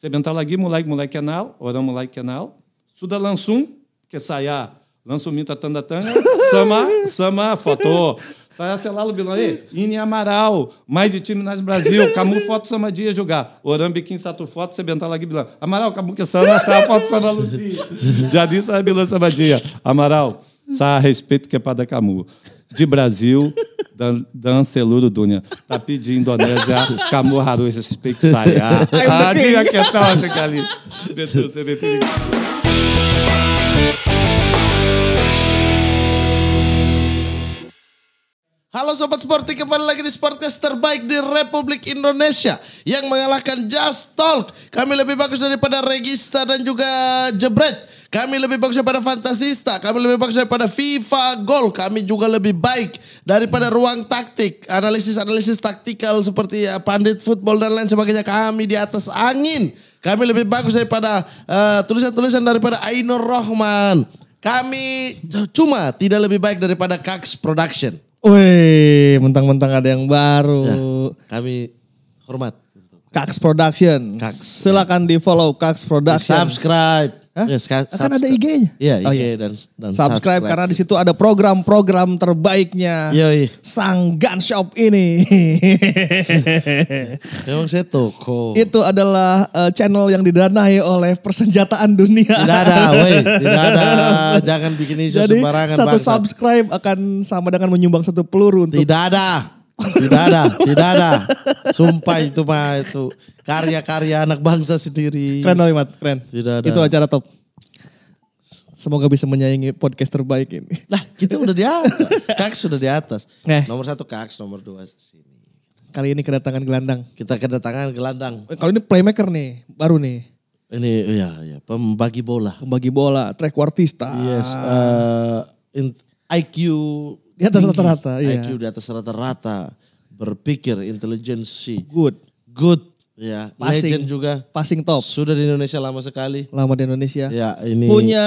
sebentalagi mulai-mulai kenal, orang mulai kenal. Sudah langsung ke saya langsung minta tanda tanga, sama, sama foto. Saia selalo bilanê, Amaral, mais de time nas Brasil, Camu foto sama dia jogar. Orambiquim satu foto, sebentalag bilan. Amaral, Camu que sana, sa foto sama Luci. Jadi bilan sama dia. Amaral, sa respeito que é para Camu. De Brasil, Dan, Dan Celuro Dunia. Tá pedindo a Nézia Camorraru, esse espexaiá. Ah, diga que tal essa cali. Halo Sobat Sporty, kembali lagi di Sportcast terbaik di Republik Indonesia yang mengalahkan Just Talk. Kami lebih bagus daripada Regista dan juga Jebret. Kami lebih bagus daripada Fantasista. Kami lebih bagus daripada FIFA Goal. Kami juga lebih baik daripada ruang taktik. Analisis-analisis taktikal seperti eh, pandit football dan lain sebagainya. Kami di atas angin. Kami lebih bagus daripada eh, tulisan-tulisan uh, daripada Ainur Rohman. Kami cuma tidak lebih baik daripada Kax Production. Wih, mentang-mentang ada yang baru. Ya, kami hormat. Kax Production. Kax. Ya. Silakan di follow Kax Production. Di subscribe akan iya, ada IG-nya. Iya, IG oh, iya. dan dan subscribe, subscribe karena di situ ada program-program terbaiknya. Iya, iya. Sang Gun Shop ini. Emang saya toko. Itu adalah uh, channel yang didanai oleh persenjataan dunia. Tidak ada, woi, tidak ada. Jangan bikin isu Jadi, sembarangan. Satu bangsa. subscribe akan sama dengan menyumbang satu peluru untuk Tidak ada. Tidak ada, tidak ada. Sumpah itu mah itu karya-karya anak bangsa sendiri. Keren mat keren. Tidak ada. Itu acara top. Semoga bisa menyaingi podcast terbaik ini. nah kita udah di atas. Kaks sudah di atas. Nah. Nomor satu Kaks, nomor dua sini. Kali ini kedatangan gelandang. Kita kedatangan gelandang. Eh, Kalau ini playmaker nih, baru nih. Ini ya, ya pembagi bola. Pembagi bola, track wartista. Yes, uh, eh, IQ di atas rata-rata. Iya. IQ di atas rata-rata. Berpikir, intelijensi. Good. Good. Ya, passing, legend juga. Passing top. Sudah di Indonesia lama sekali. Lama di Indonesia. Ya, ini. Punya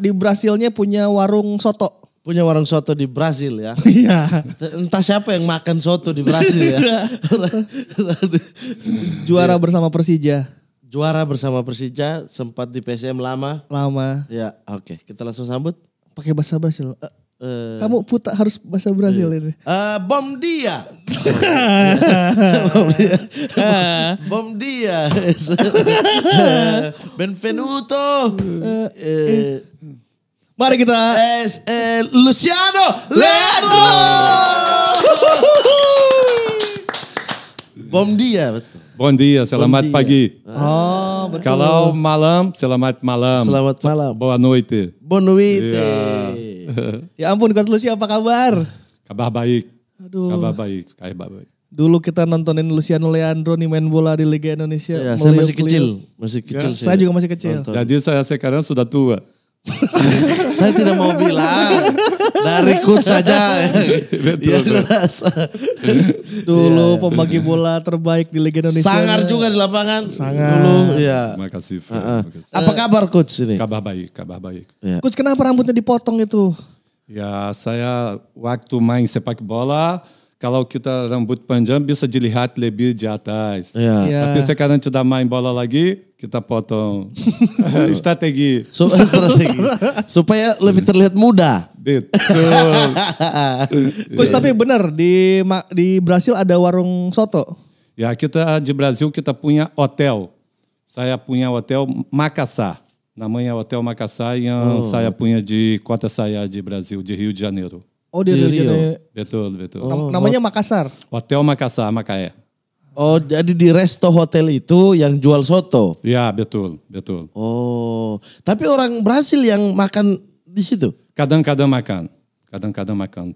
di Brasilnya punya warung soto punya warung soto di Brasil ya. Iya. Entah siapa yang makan soto di Brasil ya. Iya. Juara ya. bersama Persija. Juara bersama Persija sempat di PSM lama. Lama. Ya, oke. Okay. Kita langsung sambut. Pakai bahasa Brasil. Uh, Eh. Kamu putar harus bahasa Brazil ini. Uh, bom dia. bom dia. bom dia. Benvenuto. Mari kita. Es, eh, Luciano Leandro. bom dia. Bom dia, selamat Bom dia. pagi. Oh, Kalau malam, selamat malam. Selamat malam. Boa noite. Boa noite. Yeah. ya ampun Coach Lucy apa kabar? Kabar baik. Aduh. Kabar baik, kayak baik. Dulu kita nontonin Luciano Leandro nih main bola di Liga Indonesia. Ya, saya masih kecil, masih kecil. Ya. Saya juga masih kecil. Nonton. Jadi saya sekarang sudah tua saya tidak mau bilang dari coach saja ya, dulu yeah. pembagi bola terbaik di Liga Indonesia sangar juga di lapangan sangar dulu ya makasih, uh -uh. makasih apa eh, kabar coach ini kabar baik kabar baik ya. coach kenapa rambutnya dipotong itu ya saya waktu main sepak bola kalau kita rambut panjang bisa dilihat lebih di atas. Yeah. Yeah. Tapi sekarang tidak main bola lagi, kita potong. strategi. So, eh, strategi. Supaya lebih terlihat muda. Betul. Coach, tapi benar di di Brasil ada warung soto. Ya, kita eh, di Brasil kita punya hotel. Saya punya hotel Makassar. Namanya hotel Makassar yang oh. saya punya di kota saya di Brasil, di Rio de Janeiro. Oh di, di Rio. Betul, betul. Oh, Namanya oh. Makassar. Hotel Makassar, Makaya. Oh, jadi di resto hotel itu yang jual soto. Ya, betul, betul. Oh, tapi orang Brasil yang makan di situ? Kadang-kadang makan. Kadang-kadang makan.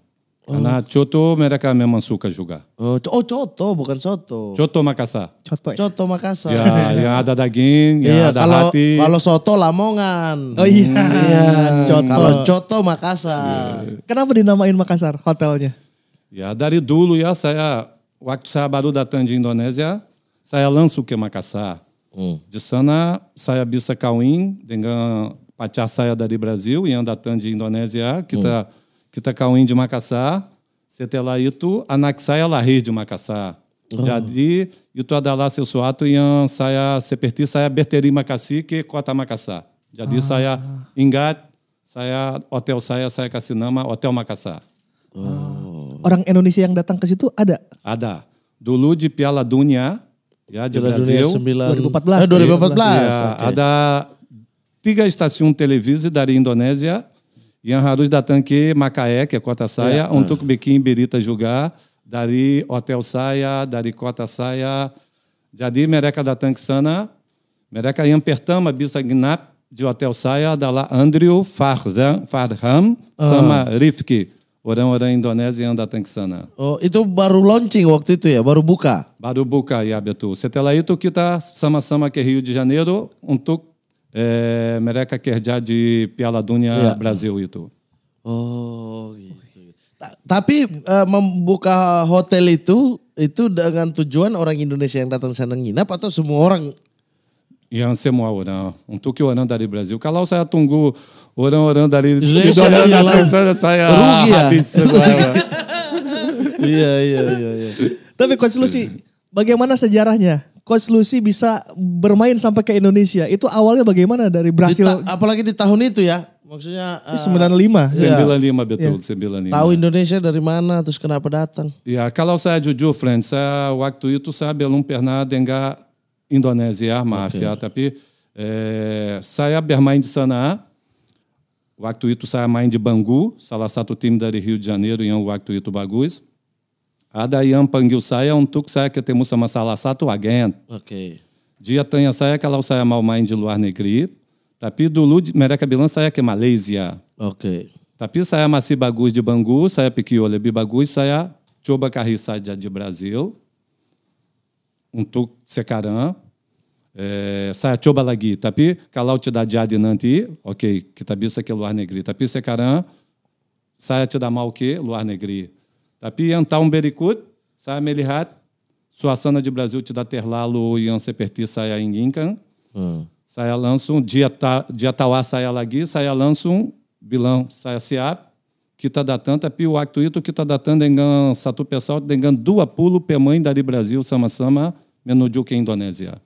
Karena oh. Coto mereka memang suka juga. Oh, oh Coto bukan Soto. Coto Makassar. Coto. Ya? Coto Makassar. Ya, yang ada daging, yang iya, ada kalau, hati. Kalau Soto Lamongan. Oh iya. Hmm. iya. Coto. Kalau Coto Makassar. Yeah. Kenapa dinamain Makassar hotelnya? Ya, dari dulu ya saya waktu saya baru datang di Indonesia, saya langsung ke Makassar. Hmm. Di sana saya bisa kawin dengan pacar saya dari Brasil yang datang di Indonesia. Kita hmm Kitacauim tá de Macassá, Setelá Itu, Anaxaia Larri de Macassá. Oh. Jadi, Itu Adalá suato, Ian Saia Seperti, Saia Berteri Macassi, que Cota Macassá. Jadi ah. Saia Ingat, Saia Hotel Saia, Saia Kasinama, Hotel Macassá. Oh. Orang Indonesia yang datang ke situ ada? Ada. Dulu di Piala Dunia, ya di Piala Brasil. Dunia 9... 2014. 2014. Ya, okay. Ada tiga stasiun televisi dari Indonesia Ian Haruz da Tanque, Macaé, que é Cota Saia, é, Ontuco Bequim, Berita Julgá, Dari Hotel Saia, Dari Cota Saia, Jadi Mereca da Tanque Sana, Mereca Ian Pertama, Bisa Gnap, de Hotel Saia, Dala Andrew Farham, Farham ah. Sama Rifki. Oran Oran Indonesia yang sana. Oh, itu baru launching waktu itu ya, baru buka? Baru buka ya betul. Setelah itu kita sama-sama ke Rio de Janeiro untuk Eh, mereka kerja di Piala Dunia iya. Brasil itu. Oh, gitu. tapi eh, membuka hotel itu itu dengan tujuan orang Indonesia yang datang sana nginap atau semua orang yang semua orang. Untuk orang dari Brasil. Kalau saya tunggu orang-orang dari Indonesia saya, rugi ya. habis. Iya, iya, iya, iya. Tapi Coach bagaimana sejarahnya? Coach Lucy bisa bermain sampai ke Indonesia. Itu awalnya bagaimana dari Brasil? Di apalagi di tahun itu ya. Maksudnya uh, 95. Ya. 95 betul, ya. 95. Tahu Indonesia dari mana terus kenapa datang? Ya, kalau saya jujur friends, saya waktu itu saya belum pernah dengar Indonesia mafia, okay. Ya, tapi eh, saya bermain di sana. Waktu itu saya main di Bangu, salah satu tim dari Rio de Janeiro yang waktu itu bagus. Adayan um saya saia que temos sama salah satu agen. Oke. Okay. Dia saia que ela saia mal main de luar negri. tapi dulu mereca bilan saia que Malaysia. Oke. Tapi saia masih bagus de Bangu, saia pikir oh, lebih bagus saya coba carreira saja de Brasil, untuk sekarang. É, eh, saia choba lagui. tapi kalau tidak jadi nanti, que okay, kita aqui ke luar negri. Tapi Saia te tidak mal que luar negri Tapi yang tahun um berikut, saya melihat suasana di Brasil tidak terlalu yang seperti saya inginkan. Hmm. Saya langsung um, dia ta, dia tawa saya lagi, saya langsung um, bilang saya siap kita datang tapi o actuito kita datang dengan satu pessoal dengan dua puluh pemain dari Brasil sama-sama menuju ke Indonesia.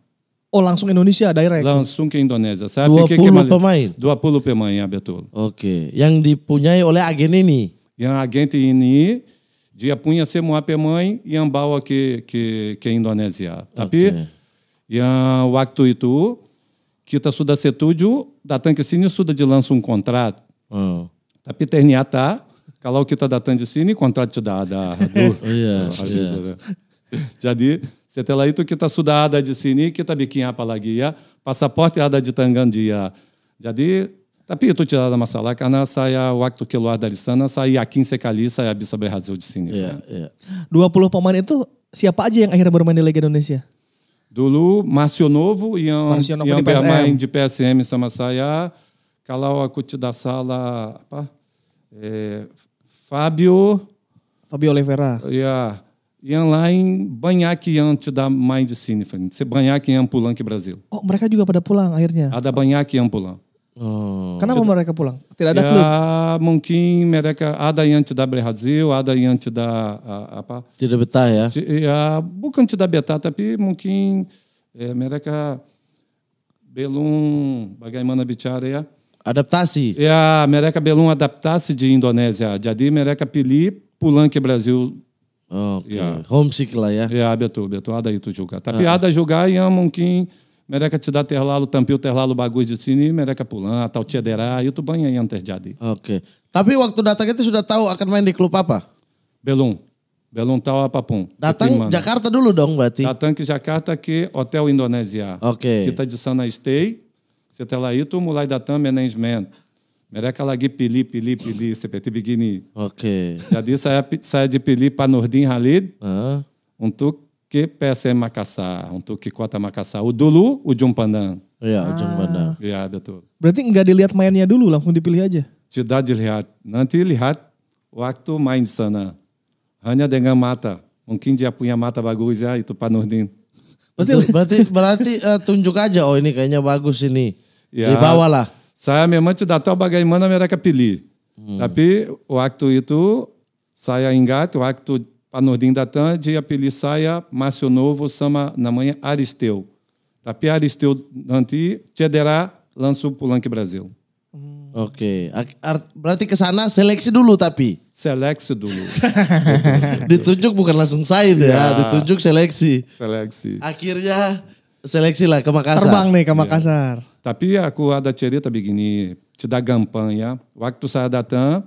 Oh langsung Indonesia direct? Langsung ke Indonesia. Saya Dua pikir que, pemain? 20 pemain, ya betul. Oke. Okay. Yang dipunyai oleh agen ini? Yang agen ini de Apunha Semuap é mãe e Ambau que que que é Indonésia. e okay. o waktu itu kita sudah da datang suda de lança um contrato Oh. Tapi que kalau kita datang di sini kontrak da da Aduh, oh, yeah, yeah. Jadi está itu kita sudah ada di sini kita bikin apa lagi ya? Pasaporte ada de Tangandia. Jadi Tapi tu tirada masalaka, saya waktu keluar dari sana, saya yakin sekali saya bisa berhasil di sini. Yeah, yeah. 20 pemain itu siapa aja yang akhirnya bermain di Liga Indonesia? Dulu Márcio Novo yang Márcio Novo yang bermain di PSM sama saya. Kalau aku tidak salah apa? Eh, Fábio Fábio Oliveira. Yeah. Yang lain banyak yang tidak main di sini, Fred. Banyak yang pulang ke Brasil. Oh, mereka juga pada pulang akhirnya. Ada banyak yang pulang. Oh, Kenapa tidak, mereka pulang? Tidak ada ya, Mungkin mereka ada yang tidak berhasil, ada yang tidak uh, eh, apa? Tidak betah ya? Ya bukan tidak betah, tapi mungkin eh, mereka belum bagaimana bicara ya? Adaptasi. Ya mereka belum adaptasi di Indonesia. Jadi mereka pilih pulang ke Brasil. Oh, okay. ya. Homesick lah ya? Ya betul betul ada itu juga. Tapi ah. ada juga yang mungkin mereka te dá terlalu tampil terlalu bagus di sini, e mereka pulang atau cedera, itu banyak e yang terjadi. Oke. Tapi waktu datang itu sudah tahu akan main di klub apa? Belum. Belum tahu apapun. Datang Jakarta dulu dong berarti? Datang ke Jakarta ke Hotel Indonesia. Oke. Kita di sana stay, setelah itu mulai datang manajemen Mereka lagi pilih, pilih, pilih, seperti begini. Oke. Okay. Jadi saya, saya dipilih Pak Nurdin Halid untuk ke PSM Makassar untuk um ke kota Makassar. dulu ujung pandang. Iya, ujung pandang. Ah. Iya, betul. Berarti nggak dilihat mainnya dulu, langsung dipilih aja? Tidak dilihat. Nanti lihat waktu main sana. Hanya dengan mata. Mungkin dia punya mata bagus ya, itu Pak Nurdin. Berarti berarti, berarti uh, tunjuk aja, oh ini kayaknya bagus ini. Ya, Dibawa Saya memang tidak tahu bagaimana mereka pilih. Hmm. Tapi waktu itu saya ingat waktu Panordim da Tande, Apeliçaia, Márcio Novo, Sama Namanha, Aristeu. Tapi Aristeu nanti cedera langsung pulang ke Brasil. Hmm. Oke, okay. berarti ke sana seleksi dulu tapi. Seleksi dulu. ditunjuk bukan langsung sign ya. ya, ditunjuk seleksi. Seleksi. Akhirnya seleksi lah ke Makassar. Terbang nih ke iya. Makassar. Ya. Tapi aku ada cerita begini, tidak dá ya. Waktu saya datang,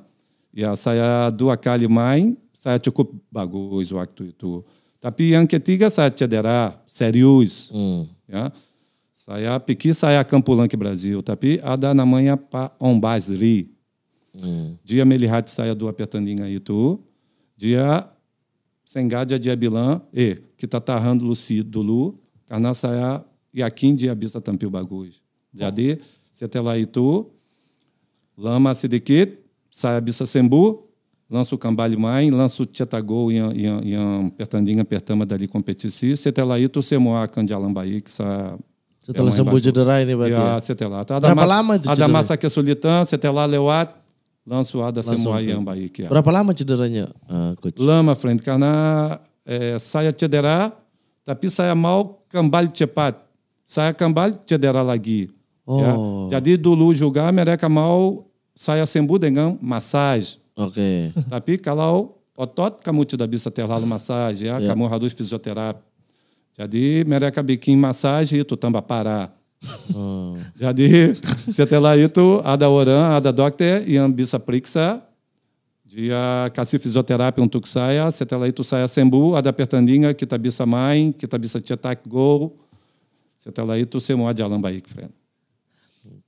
ya saya dua kali main, 사적고 o acto itu. Tapi yang sai a cedera serius. Hmm. Ya. Saya pikir saya akan pulang Brasil, tapi ada namanya Pak Ombas Ri. Hmm. Dia melihat a do Apetaninga itu. Dia Sengadia de Abilã e que tá tarrando Luci do Lu, carna Saia e dia de Abissa Tampil Bagus. De AD, Cetelá Itu, Lama sai Saia Bisa Sembu, lança o Cambale Mãe, lança o Tietagol e a Pertandinha Pertama dali competici, se até lá tu semoa Candialambaí, que sa Você tá lá né, Badia? Você tá lá. A da massa que é solitã, você tá lá leuat, lança o Ada semoa e Ambaí, que é. Ah, lama frente, coach? Lama, é, saia karena saya cedera, tapi Mal, Cambale Tchepat, Saia Saya kembali cedera lagi. Oh. Ya. É. Jadi dulu julgar, Mereca Mal, Saia sembuh dengan massage. Okay. Tapi kalau otot kamu tidak bisa terlalu massage ya, yeah. kamu harus fisioterapi. Jadi mereka bikin massage itu tambah parah. Oh. Jadi setelah itu ada orang, ada dokter yang bisa periksa dia kasih fisioterapia untuk saya, setelah itu saya sembuh, ada pertandingan kita bisa main, kita bisa cetak gol. Setelah itu semua jalan baik, friend.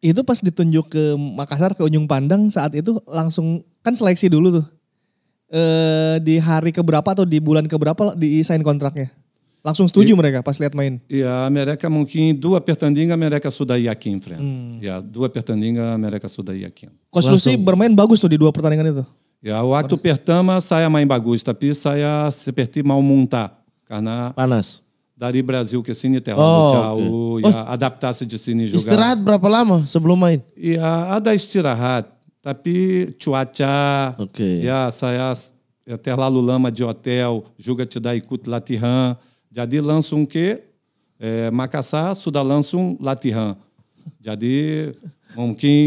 Itu pas ditunjuk ke Makassar ke Unjung Pandang saat itu langsung kan seleksi dulu tuh. Eh di hari keberapa atau di bulan keberapa di sign kontraknya? Langsung setuju e, mereka pas lihat main. ya mereka mungkin dua pertandingan mereka sudah yakin, friend Hmm. Ya, dua pertandingan mereka sudah yakin. konstruksi bermain bagus tuh di dua pertandingan itu. Ya, waktu Panas. pertama saya main bagus, tapi saya seperti mau muntah karena panas. dari Brazil ke sini é terlalu oh, jauh okay. ya oh, adaptasi di sini juga. Istirahat berapa lama sebelum main? Ya ada istirahat, tapi cuaca. Okay. Ya saya ya, terlalu lama de hotel, juga te dai ikut latihan. Jadi langsung ke eh, é, Makassar sudah langsung latihan. Jadi mungkin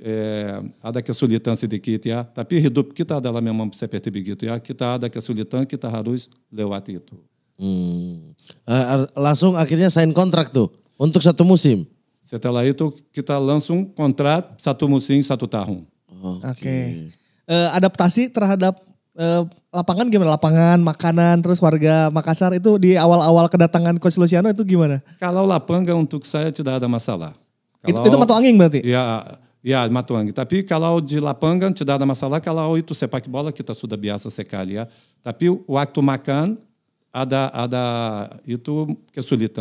eh, é, ada kesulitan sedikit ya, tapi hidup kita tá dalam memang bisa begitu tá ya, kita ada kesulitan kita tá harus lewat itu. Hmm. Eh, langsung akhirnya sign kontrak tuh untuk satu musim. Setelah itu kita langsung kontrak satu musim satu tahun. Oke. Okay. Okay. Uh, eh, adaptasi terhadap uh, lapangan gimana? Lapangan, makanan, terus warga Makassar itu di awal-awal kedatangan Coach Luciano itu gimana? Kalau lapangan untuk saya tidak ada masalah. Kalau, itu, itu Matu Angin berarti? Ya, Ya, matu angin. Tapi kalau di Lapangan, tidak ada masalah. kalau itu sepak bola, kita sudah biasa sekali ya. Tapi waktu makan, a da itu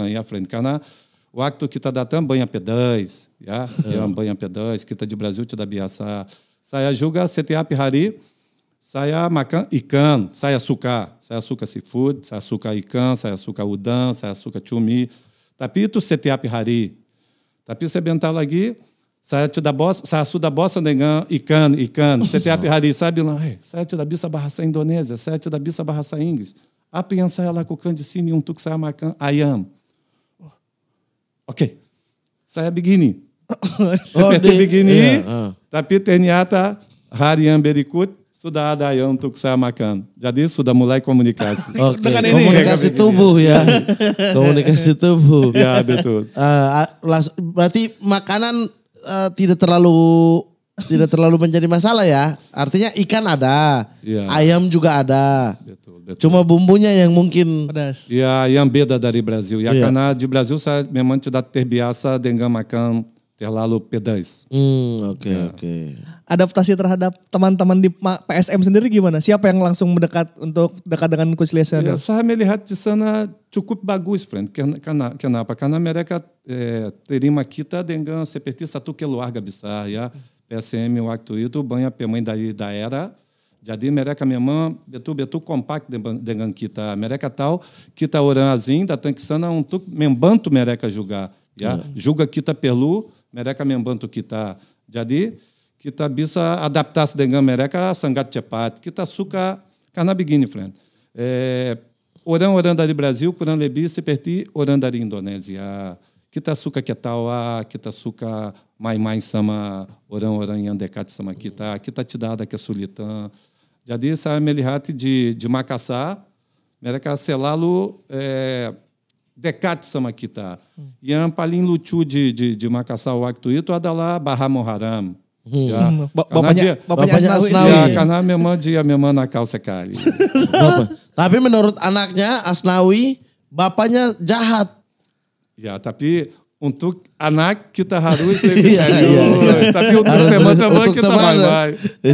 e a frente karena waktu kita datang banyak pedais ya yang banha pedais tá de Brasil te sai a julga saya juga setiap hari saya makan ikan sai açúcar sai açúcar seafood saya suka ikan sai açúcar udan sai açúcar cumi tapito CTA Pirari hari tapi aqui sai a te da bossa, sai saya da bossa dengan ikan, ikan. CTA Pirari sabe lá, a te da bissa bahasa Indonésia, a te da bissa bahasa inglês lakukan e um ela sini untuk saya makan ayam. Oke, Saya begini. Seperti begini. Tapi ternyata harian berikut sudah ada yang untuk saya makan. Jadi sudah mulai komunikasi. Okay. Komunikasi tubuh ya. komunikasi tubuh. ya betul. Uh, berarti makanan uh, tidak terlalu tidak terlalu menjadi masalah ya. Artinya ikan ada, ya. ayam juga ada. Betul, betul. Cuma bumbunya yang mungkin pedas. Ya, yang beda dari Brasil. Ya, ya. karena di Brasil saya memang tidak terbiasa dengan makan terlalu pedas. Hmm, oke okay, ya. oke. Okay. Adaptasi terhadap teman-teman di PSM sendiri gimana? Siapa yang langsung mendekat untuk dekat dengan Coach Lesa? Ya, saya melihat di sana cukup bagus, friend. Karena kenapa? Karena mereka eh, terima kita dengan seperti satu keluarga besar ya. PSM ito, banha pemãe da, da era, de adi mereca memã, betu betu compact de, de ganquita, mereca tal, quita oranazim, da tanquisana, um tu, membanto mereca julgar. já hum. Julga quita perlu, mereca membanto quita de adi, quita bisa adaptasse de gan mereca sangat chepat, quita suca canabiguine friend. oran eh, Oran, Orandari Brasil, Curan Lebi, Seperti, Orandari Indonésia. Kitasuka Ketawa, Kitasuka Mai Sama, Oran Oran Yandekat Kita, Kitatidada tá. tá Kesulitan. É Jadi saya melihat di, di Makassar, mereka selalu eh, é, dekat sama kita. Tá. Hmm. Yang paling de, di, di, di Makassar waktu itu adalah Bahar Muharram. Hmm. Ya. Hum. Bapaknya, dia, bapaknya, bapaknya Asnawi. Ya, karena memang dia memang nakal sekali. Tapi menurut anaknya Asnawi, bapaknya jahat. Ya, tapi untuk anak kita harus lebih iya, iya, serius. Iya. Tapi untuk teman-teman kita bye-bye.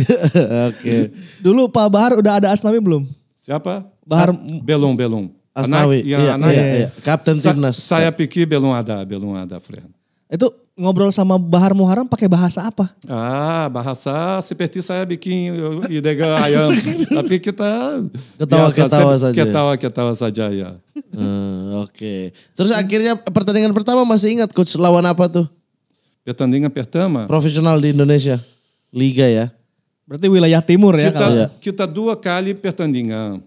Oke. Dulu Pak Bahar udah ada Asnawi belum? Siapa? Bahar belum, belum. Asnawi. Anak, ya, iya, anak. Iya, ya. iya. Kapten Timnas. Sa saya pikir belum ada, belum ada, friend. Itu ngobrol sama Bahar Muharam pakai bahasa apa? Ah, bahasa seperti saya bikin idega ayam. Tapi kita ketawa-ketawa saja. Ketawa-ketawa saja ya. Hmm, Oke. Okay. Terus akhirnya pertandingan pertama masih ingat coach lawan apa tuh? Pertandingan pertama. Profesional di Indonesia. Liga ya. Berarti wilayah timur ya kita, Ya. Kita dua kali pertandingan.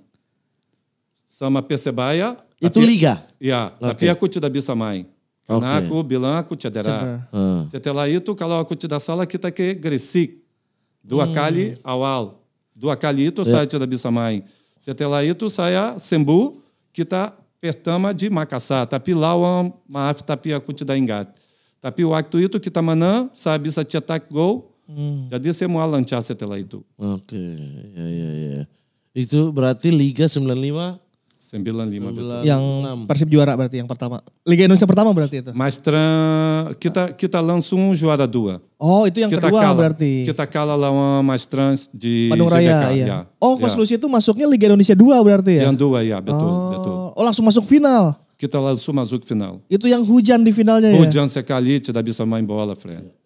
Sama Persebaya. Itu tapi, Liga? Ya, okay. tapi aku tidak bisa main. Okay. Naku, bilanku, tchadera. Setelaitu, ah. kalauakuti da sala, que gresi. Do hum. akali ao al. Do akalito, é. sai da bisamai. ito sai a sembu, kita pertama de macassá. Tapilauam, maaf, tapiacuti da engate. Tapiuactuito, manã sai bisa tchetak gol. Hum. Jadi saya mual se setelah é itu. ito ok ya ya ya. Itu berarti Liga 95 Sembilan lima betul. Yang Persib juara berarti yang pertama. Liga Indonesia pertama berarti itu. Master kita kita langsung juara dua. Oh, itu yang kita kedua kalah. berarti. Kita kalah lawan Master di Bandung Raya. Iya. Ya. Oh, Coach ya. itu masuknya Liga Indonesia dua berarti ya? Yang dua ya, betul, oh. betul. Oh, langsung masuk final. Kita langsung masuk final. Itu yang hujan di finalnya ya? hujan ya? sekali tidak bisa main bola, friend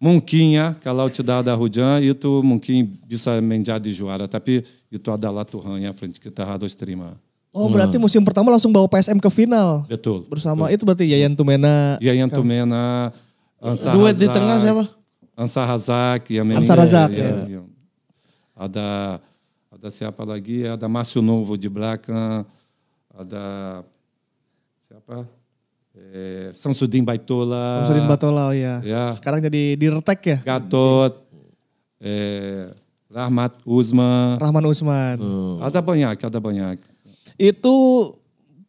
Munquinha, kalau te dá da Rudian, e tu Munquinha bisa menjadi juara, tapi itu e adalah Tuhan yang frente kita harus terima. Oh hmm. berarti musim pertama langsung bawa PSM ke final. Betul. Bersama betul. itu berarti Yayan Tumena. Yayan kan? Tumena, Ansar Duet Hazak, di tengah siapa? Ansa Hazak. E e ya, Ansar Hazak. Ya, ya. Ada, ada siapa lagi? Ada Márcio Novo de belakang. Ada siapa? eh, Samsudin Baitola. Samsudin Baitola oh ya. ya. Sekarang jadi di Dirtek ya. Gatot. Eh, Rahmat Usman, Rahman Usman. Hmm. Eh, ada banyak, ada banyak. Itu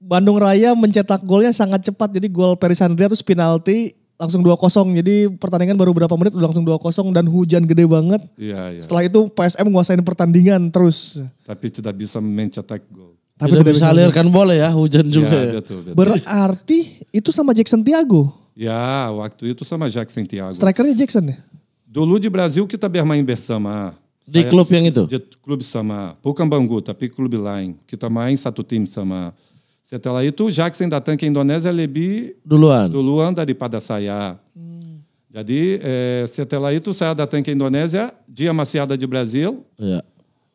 Bandung Raya mencetak golnya sangat cepat. Jadi gol Perisandria terus penalti langsung 2-0. Jadi pertandingan baru berapa menit udah langsung 2-0 dan hujan gede banget. Iya, iya. Setelah itu PSM menguasai pertandingan terus. Tapi tidak bisa mencetak gol. Tapi tidak, bisa alirkan boleh ya, hujan iya, juga ya. ya. Betul, betul. Berarti itu sama Jackson Tiago. Ya, waktu itu sama Jackson Tiago. Strikernya Jackson ya? Dulu di Brasil kita bermain bersama. Di klub yang itu? Di klub sama. Bukan Bangu, tapi klub lain. Kita main satu tim sama. Setelah itu Jackson datang ke Indonesia lebih duluan, duluan daripada saya. Hmm. Jadi eh, setelah itu saya datang ke Indonesia, dia masih ada di Brasil, iya.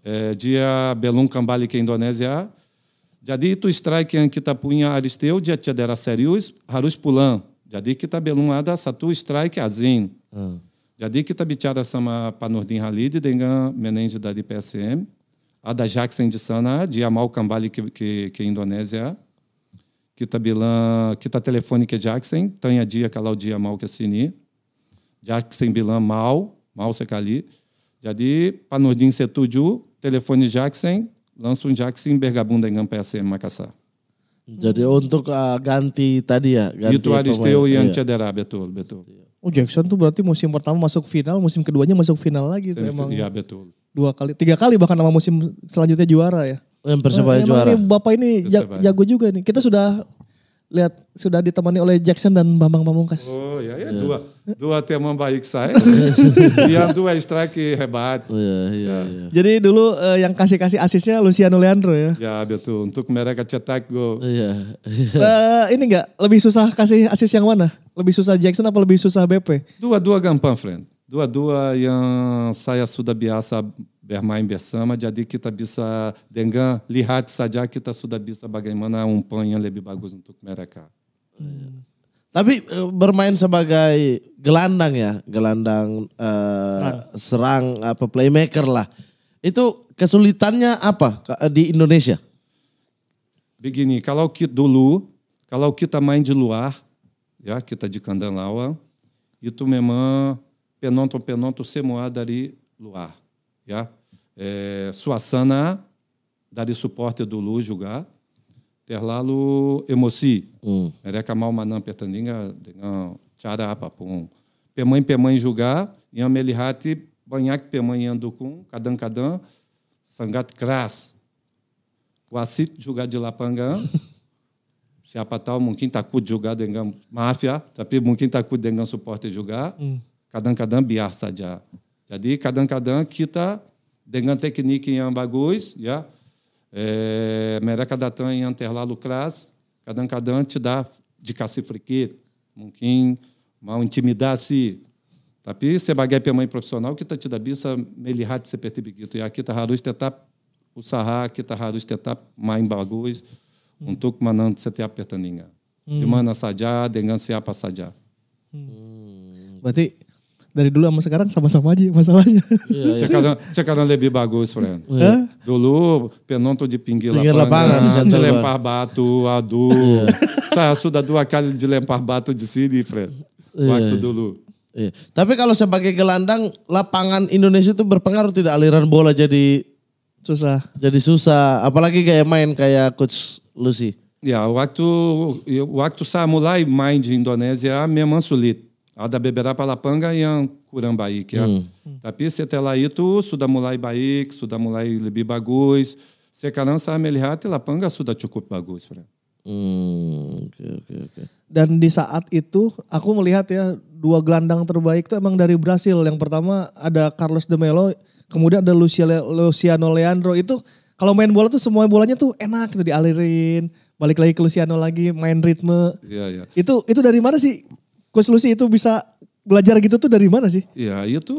eh, dia Belum kembali ke Indonesia, Jadi itu strike yang kita punya Aristeu dia cedera serius harus pulang. Jadi kita tá belum ada satu strike azin. Hmm. Ah. Jadi kita tá bicara sama Pak Nurdin Halid dengan menende da PSM, a da Jackson de Sana, dia mal cambali que, que, que Indonésia, kita bilang kita telefone que tá Jackson, tanya dia kalau dia mal que é sini. Jackson bilang mal, mal sekali. Jadi Pak Nurdin setuju, telefone Jackson, langsung um Jackson Bergabung dengan PSM Makassar. Jadi untuk uh, ganti tadi ya, ganti Itu ya, Aristeo yang iya. cedera, betul, betul. Oh Jackson tuh berarti musim pertama masuk final, musim keduanya masuk final lagi tuh emang. Iya betul. Dua kali, tiga kali bahkan sama musim selanjutnya juara ya. Yang persebaya nah, juara. Nih, Bapak ini Persebaya. jago juga nih. Kita sudah lihat sudah ditemani oleh Jackson dan Bambang Pamungkas. Oh ya ya, yeah. dua dua tema baik saya. yang dua strike iya, hebat. Oh, iya, iya, ya, ya, yeah. Jadi dulu uh, yang kasih-kasih asisnya Luciano Leandro ya. Ya betul untuk mereka cetak go. Iya. Ya. uh, ini enggak lebih susah kasih asis yang mana? Lebih susah Jackson apa lebih susah BP? Dua-dua gampang friend. Dua-dua yang saya sudah biasa Bermain Bersama, Jadi Kita Bisa Dengan, Lihat Saja Kita Sudah Bisa Bagaimana umpannya Lebih Bagus Untuk Mereka. Hmm. Tapi eh, bermain sebagai gelandang ya, gelandang uh, serang. apa playmaker lah. Itu kesulitannya apa eh, di Indonesia? Begini, kalau kita dulu, kalau kita main di luar, ya kita di kandang lawan, itu memang penonton penonton semua dari luar, ya. É, Suassana, Dari Suporte Lu Julgar, Terlalo Emoci, hum. mereca mal Malmanã Pertaninga, Tchara Apapum, Pemãe Pemãe Julgar, Yamelihati, Banhac Pemãe Anducum, Cadan Cadan, Sangat Kras, Wasit Julgar de Lapangã, se apatal o Munquim Julgar, Máfia, Tapi Munquim Tacu Dengão Suporte Julgar, hum. Cadan Cadan Biar Sadia. Jadi Cadan Cadan quita. Dengan Technik em Ambaguz, yeah? é, Merecadatan em Anterlalo Cras, Cadan Cadan te dá de cacifrique, munquim, mal intimidar-se. Tapi, se bagué pia mãe profissional, que tá te da bisa, melihat se pertibiguito. E aqui tá harus tetap, o sarra, aqui tá harus tetap, ma em baguz, um hum. tuco manando se te apertaninha. Hum. De mana sajá, dengan se apa sajá. Hum. Berarti dari dulu sama sekarang sama-sama aja masalahnya. Iya, iya. Sekarang, lebih bagus, friend. Iya. Dulu penonton di pinggir, pinggir lapangan, lapangan dilempar batu, aduh. Iya. Saya sudah dua kali dilempar batu di sini, friend. Iya, waktu iya. dulu. Iya. Tapi kalau sebagai gelandang, lapangan Indonesia itu berpengaruh tidak aliran bola jadi susah. Jadi susah, apalagi kayak main kayak coach Lucy. Ya, waktu ya, waktu saya mulai main di Indonesia, memang sulit a da Palapanga e a Curambaí, que é hum. tapi setelah itu sudah mulai baik, sudah mulai lebih bagus. Sekarang saya melihat Lapanga sudah cukup bagus, Hmm, okay, okay, okay. Dan di saat itu aku melihat ya dua gelandang terbaik itu emang dari Brasil. Yang pertama ada Carlos de Melo, kemudian ada Luciano Leandro. Itu kalau main bola tuh semua bolanya tuh enak tuh gitu, dialirin, balik lagi ke Luciano lagi, main ritme. Iya, yeah, iya. Yeah. Itu itu dari mana sih Coach Lucy itu bisa belajar gitu tuh dari mana sih? Ya itu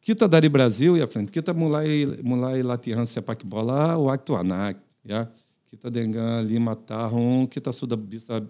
kita dari Brasil ya friend, kita mulai mulai latihan sepak bola waktu anak ya. Kita dengan lima tahun kita sudah bisa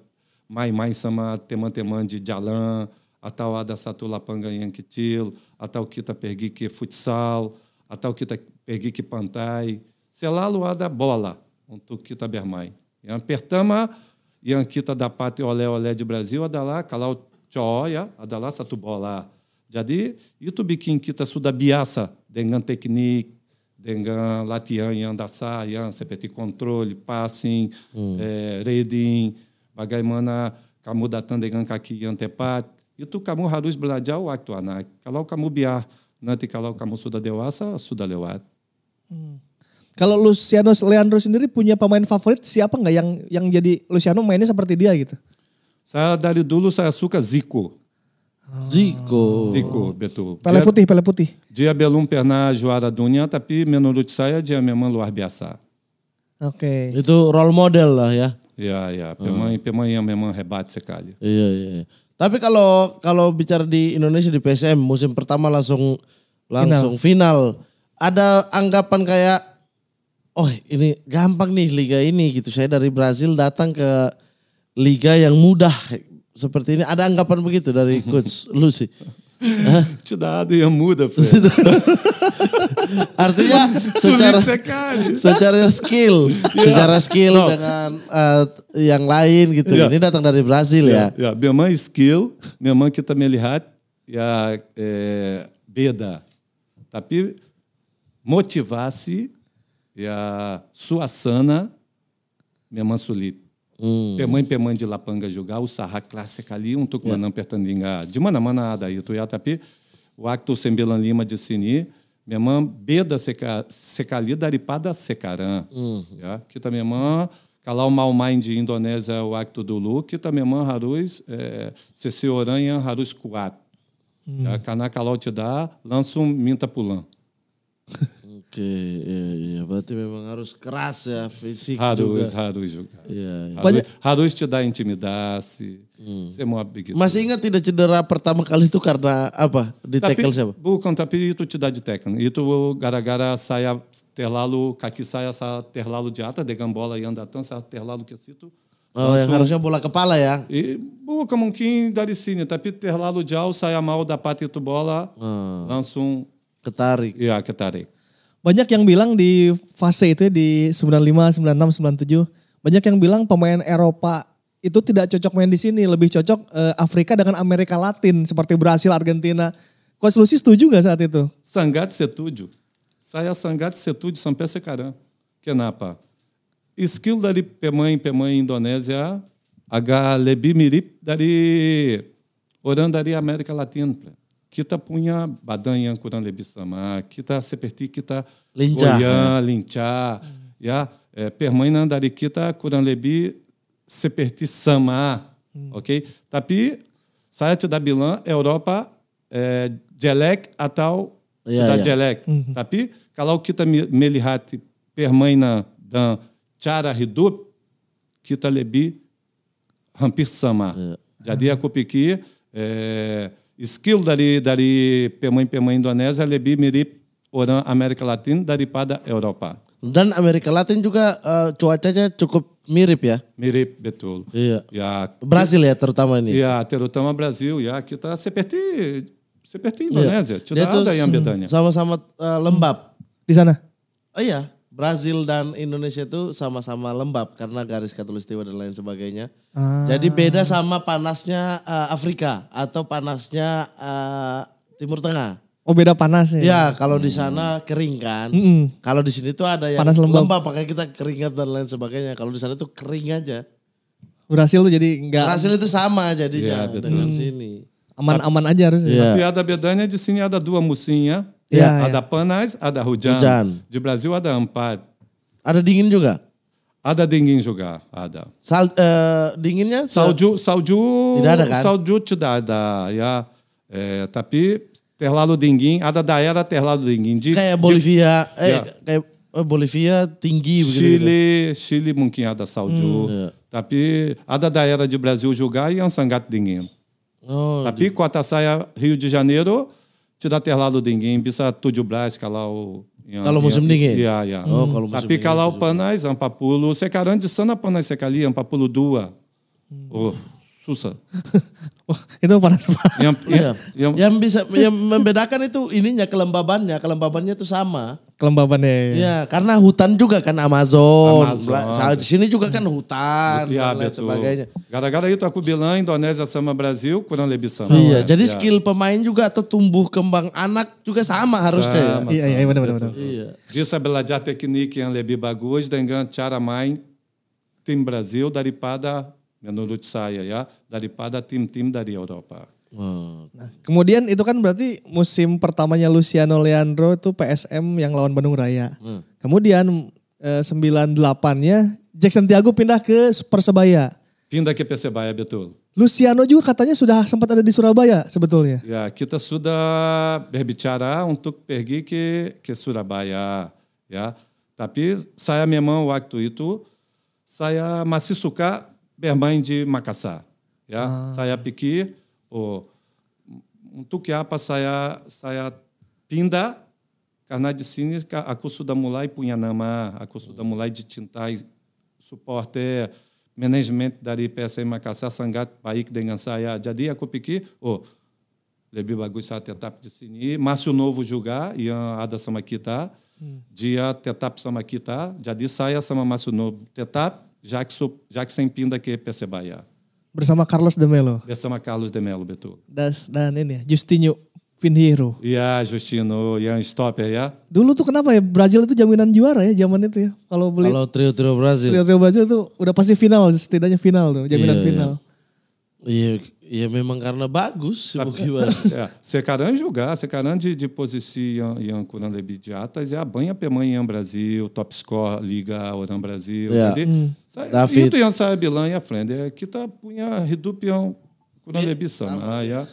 mai mai sama teman-teman di jalan atau ada satu lapangan yang kecil atau kita pergi ke futsal atau kita pergi ke pantai. Selalu ada bola untuk kita bermain. Ya, pertama yang kita dapat olé oleh di Brasil adalah kalau coya adalah satu bola. Jadi itu bikin kita sudah biasa dengan teknik, dengan latihan yang dasar, yang seperti kontrol, passing, hmm. eh, reading, bagaimana kamu datang dengan kaki yang tepat. Itu kamu harus belajar waktu anak. Kalau kamu biar nanti kalau kamu sudah dewasa, sudah lewat. Hmm. Kalau Luciano Leandro sendiri punya pemain favorit siapa nggak yang yang jadi Luciano mainnya seperti dia gitu? Saya dari dulu saya suka Zico. Ah. Zico. Zico, betul. Pala putih, pala putih. Dia belum pernah juara dunia, tapi menurut saya dia memang luar biasa. Oke. Okay. Itu role model lah ya. Iya, iya. Pemain, hmm. pemain yang memang hebat sekali. Iya, iya, iya. Tapi kalau kalau bicara di Indonesia di PSM musim pertama langsung langsung final. final. Ada anggapan kayak oh ini gampang nih liga ini gitu. Saya dari Brazil datang ke liga yang mudah seperti ini. Ada anggapan begitu dari coach Lucy? ada yang mudah, Artinya secara secara skill, yeah. secara skill no. dengan uh, yang lain gitu. Yeah. Ini datang dari Brasil yeah. ya. Yeah. Minha skill, memang kita melihat ya e eh, beda. Tapi motivasi ya e suasana memang sulit. Hum. Pemãe, Pemãe de Lapanga, Jugá, o Sarra Clássica ali, um Tucumã, é. Pertandinga, de Manamana, Adaí, Tuiatapi, o Acto Sembelan Lima de Sini, minha mãe Beda seca, Secali, Daripada Secaran, uhum. já, que também tá mãe Kalau Malmain de Indonésia, o Acto do Lu, que também tá mãe Harus, é, Cece Oranha, Harus Kuat, hum. Kaná Kalau te dá, lança um Minta Pulan. Okay, yeah, yeah. memang harus keras ya fisik harus, juga. Harus juga. Yeah, yeah. Harus, harus te dá intimidasi. Hmm. Semua begitu. Masih ingat tidak cedera pertama kali itu karena apa? Di tackle siapa? Bukan, tapi itu te dá de tackle. Itu gara-gara saya terlalu, kaki saya sa terlalu de ata, de gambola e andatan, sa terlalu que situ. Oh, yang harusnya bola kepala ya? E, bukan mungkin dari sini, tapi terlalu jauh saya mau dapat itu bola, hmm. langsung ketarik. Iya, ketarik. banyak yang bilang di fase itu ya, di 95, 96, 97 banyak yang bilang pemain Eropa itu tidak cocok main di sini, lebih cocok uh, Afrika dengan Amerika Latin seperti Brasil, Argentina. Coach Lucy setuju nggak saat itu? Sangat setuju. Saya sangat setuju sampai sekarang. Kenapa? Skill dari pemain-pemain Indonesia agak lebih mirip dari orang dari Amerika Latina. kita punya badan yang kurang lebih sama. Kita seperti kita lincah, goyang, lincah. Hmm. Ya, eh, permainan dari kita kurang lebih seperti sama. Hmm. Tapi saya tidak bilang Europa eh, jelek atau yeah, tidak yeah. jelek. Hmm. Tapi kalau kita melihat permainan dan cara hidup, kita lebih hampir sama. Yeah. Jadi aku pikir eh, Skill dari dari pemain-pemain Indonesia lebih mirip orang Amerika Latin daripada Eropa. Dan Amerika Latin juga eh, cuacanya cukup mirip ya? Mirip, betul. Iya. Ya, Brasil ya terutama ini? Iya terutama Brasil ya. Kita seperti seperti Indonesia, iya. tidak ada yang bedanya. Sama-sama eh, lembab. Di sana? Oh iya. Brazil dan Indonesia itu sama-sama lembab karena garis katulistiwa dan lain sebagainya. Ah. Jadi beda sama panasnya uh, Afrika atau panasnya uh, Timur Tengah. Oh beda panasnya. Ya, ya kalau hmm. di sana kering kan. Hmm. Kalau di sini tuh ada yang panas lembab. lembab pakai kita keringat dan lain sebagainya. Kalau di sana tuh kering aja. Brasil tuh jadi enggak. Brasil itu sama jadinya ya, dengan dengan hmm. sini. Aman-aman aja harusnya. Ya. Tapi ada bedanya di sini ada dua musimnya. É, ya, ada panas, ada hujan. hujan. Di Brasil ada empat. Ada dingin juga? Ada dingin juga, ada. Sal, uh, dinginnya? Salju, salju. Tidak ada kan? Salju tidak ada, ya. É, tapi terlalu dingin, ada daerah terlalu dingin. Di, kayak Bolivia, di, eh, ya. kayak eh, Bolivia tinggi. Chile, begitu. Chile mungkin ada salju. Hmm, ya. Tapi ada daerah di Brasil juga yang sangat dingin. Oh, Tapi di... kota saya Rio de Janeiro tida ter lá de ninguém, bisa tudo brás que é lá o calou muito ninguém ia ia a pica lá o panais ampapulo secarão é de sana panais secali é ampapulo dua oh susah. Wah, itu panas banget. Yang, oh, iya. ya, yang, yang bisa yang membedakan itu ininya kelembabannya, kelembabannya itu sama. Kelembabannya. ya karena hutan juga kan Amazon. Amazon. Di sini juga kan hutan ya, dan lain sebagainya. Gara-gara itu aku bilang Indonesia sama Brasil kurang lebih sama. Iya, iya. jadi ya. skill pemain juga atau tumbuh kembang anak juga sama harusnya. ya. Iya, iya benar benar. Iya. Bisa belajar teknik yang lebih bagus dengan cara main tim Brasil daripada menurut saya ya daripada tim-tim dari Eropa. Wow. Nah, kemudian itu kan berarti musim pertamanya Luciano Leandro itu PSM yang lawan Bandung Raya. Hmm. Kemudian eh, 98-nya Jackson Tiago pindah ke Persebaya. Pindah ke Persebaya betul. Luciano juga katanya sudah sempat ada di Surabaya sebetulnya. Ya, kita sudah berbicara untuk pergi ke ke Surabaya ya. Tapi saya memang waktu itu saya masih suka bermãe de Macassá. Ah. saia Ah. piqui, ou um tuquiapa, saia, saia pinda, carnadicine, a curso da mulai punhanama, a curso da mulai de tintais, suporte, da dari em Macassá, sangat baik dengan saya. dia aku copiqui ou Lebi Bagus Tetap de Sini, Márcio Novo Julgar, Ian Ada Samakita, hum. Dia Tetap Samakita, Jadi saia Sama Márcio Novo Tetap, Jackson Pindake Persebaya. Bersama Carlos de Melo. Bersama Carlos de Melo, betul. Das, dan ini Justinio Justinho Pinheiro. Iya, Justino, yang stop ya, ya. Dulu tuh kenapa ya Brazil itu jaminan juara ya zaman itu ya. Kalau beli Kalau trio-trio Brazil. Trio-trio Brazil tuh udah pasti final, setidaknya final tuh, jaminan iya, iya. final. Iya. E é mesmo carna bagus, se gimana. É. sekarang julgar, Secaran de, de posição e ancorando imediatas é a banha pemanha Brasil, top score, liga Oran Brasil. É. Hum. E tu ia saber Bilan e a é que tá punya kurang lebih sama ya.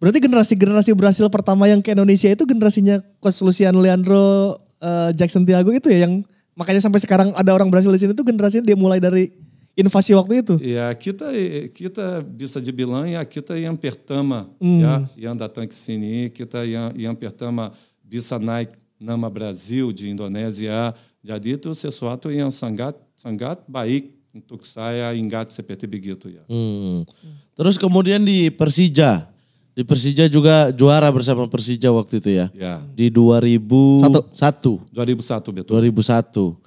Berarti generasi-generasi Brasil pertama yang ke Indonesia itu generasinya Coach Luciano Leandro, uh, Jackson Thiago itu ya yang makanya sampai sekarang ada orang Brasil di sini itu generasinya dia mulai dari inovasi waktu itu. Ya, kita e, e, kita bisa dibilang ya kita yang pertama hmm. ya yang datang ke sini kita yang yang pertama bisa naik nama Brasil di Indonesia jadi itu sesuatu yang sangat sangat baik untuk saya ingat seperti begitu ya. Hmm. Terus kemudian di Persija di Persija juga juara bersama Persija waktu itu ya. ya. Di 2001. 2001 betul.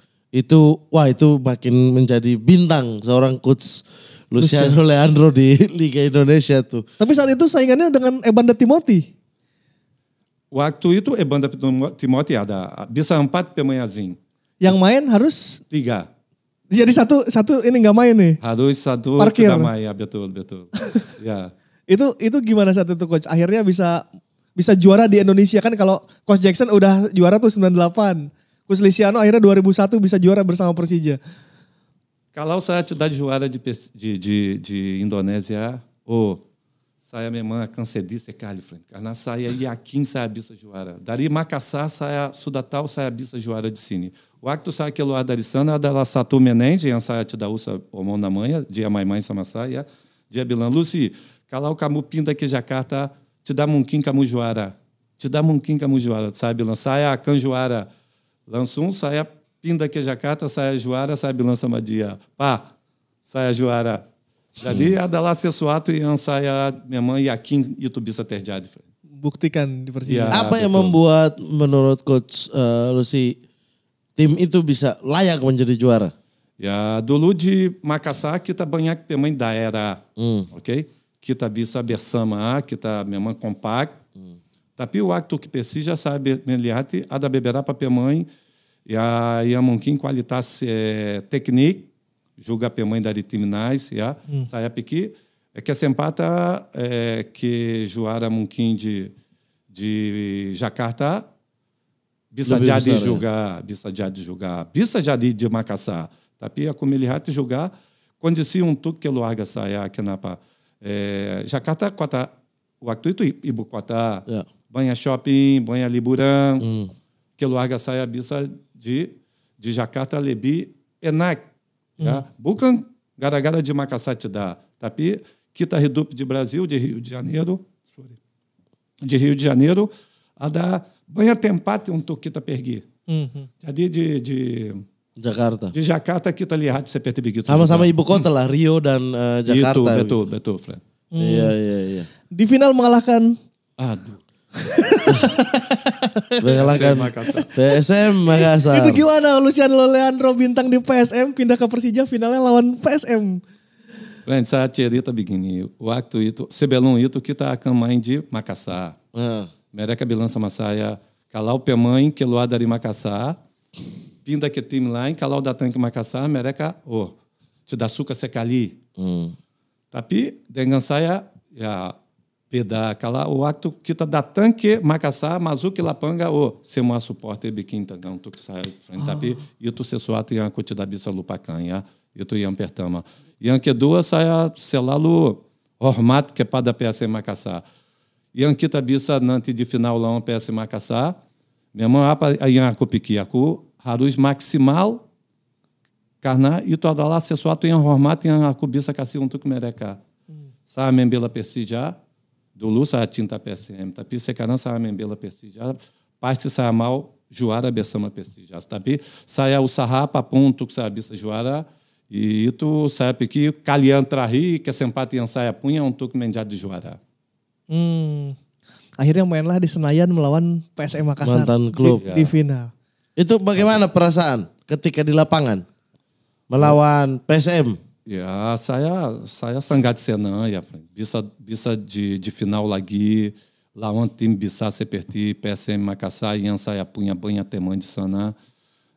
2001 itu wah itu makin menjadi bintang seorang coach Luciano Lucia. Leandro di Liga Indonesia tuh. Tapi saat itu saingannya dengan Ebanda Timothy. Waktu itu Ebanda Timothy ada bisa empat pemain asing. Yang main harus tiga. Jadi satu satu ini nggak main nih. Harus satu tidak main ya betul betul. ya. Itu itu gimana saat itu coach? Akhirnya bisa bisa juara di Indonesia kan kalau Coach Jackson udah juara tuh 98. Cristiano akhirnya 2001 bisa juara bersama Persija. Kalau saya cidade juara de, de, de, de Indonésia, ou oh, saia minha irmã Cancedice Califran, Carna saia Iaquim saia bisa Juara, Dari Macassá saia Sudatal saia bisa Juara de Cine. O acto saia que Luar Darissana, Adala Satu Menende, Ansaia Tidaúça, Omão na Manha, Dia Maimãe Samassaia, Dia Bilan. Luci, Calau Camu Pinda que Jacarta, Tidá Munquim Camujuara, Tidá Munquim Camujuara, sabe Bilan, saia Canjuara, saya um, ke Jakarta, saya Juara, bilang Bilança Madia. Pá, saya Juara. Jadi ada lah sesuatu yang e saya memang e yakin itu e bisa terjadi. Buktikan di Persija. Ya, Apa yang membuat menurut coach uh, Lucy tim itu bisa layak menjadi juara? Ya, dulu di Makassar kita banyak pemain daerah, hmm. oke? Okay? Kita bisa bersama, kita memang kompak, Tapi o acto que persija sa meliate da beberá para mãe e a iamonquim qualitas eh, technique julga mãe da ritiminais e a hum. saia piqui é que a sempata é, que Joara monquim de de Jacarta bisadiade julgar de julgar bisadiade de Macassar tapia como ele rato julgar quando se um tuque que larga saia que na pa eh, é, Jacarta quata o actuito e buquata yeah. Banha Shopping, Banha Liburã, hum. que larga saia biça de, de Jakarta, Lebi, Enac. Hum. Tá? Bucan, Garagara de Macassate da Tapi, Quita Redupe de Brasil, de Rio de Janeiro. Sorry. De Rio de Janeiro, a da Banha Tempate, um Toquita Pergui. Uhum. Ali de, de Jakarta. Di Jakarta kita lihat seperti begitu. Sama-sama tá ibu kota lah Rio dan uh, Jakarta. Itu betul betul, Fred. Hmm. Iya iya iya. Di final mengalahkan. Aduh. Mengalahkan PSM Makassar. Itu gimana Lucian Leandro bintang di PSM pindah ke Persija finalnya lawan PSM. Gente, essa tiareta begini, waktu itu sebelum itu kita akan main di Makassar ah. mereka bilang sama saya kalau pemain keluar dari Makassar pinda ke time lá, em calau da tanque Macassar, mereca, oh, te dá suca tapi Hum. Tapi, ya, pedaca lá o acto kita tá datanque makasa mazuki lapanga o semua suporte bikin tangão tu que sai frente tapi tá ah. e tu se suato sesuato yang kutida bisa lupacanha e tu yang pertama yang kedua que é hormat kepada PS Makassar e kita tá bisa nante de final lá uma lawan PS Minha mãe, apa yang aku pikir aku harus maksimal karena se suato sesuatu a hormat yang aku um tu que mereca hum. Saya membela persija dulu saya cinta PSM, tapi sekarang saya membela Persija, pasti saya mau juara bersama Persija, tapi saya usaha papunto que saya bisa juara, e itu saya pikir kalian terakhir kesempatan yang saya punya untuk um menjadi juara. Hmm. Akhirnya mainlah di Senayan melawan PSM Makassar Mantan klub. Di, di final. Itu bagaimana perasaan ketika di lapangan melawan PSM? e a, saia saia Sangá de Senan, a Bissa, Bissa de, de Final Lagui, Laon Tim Bissá Seperti, PSM Macassá, Ian punha Banha Temã de Saná.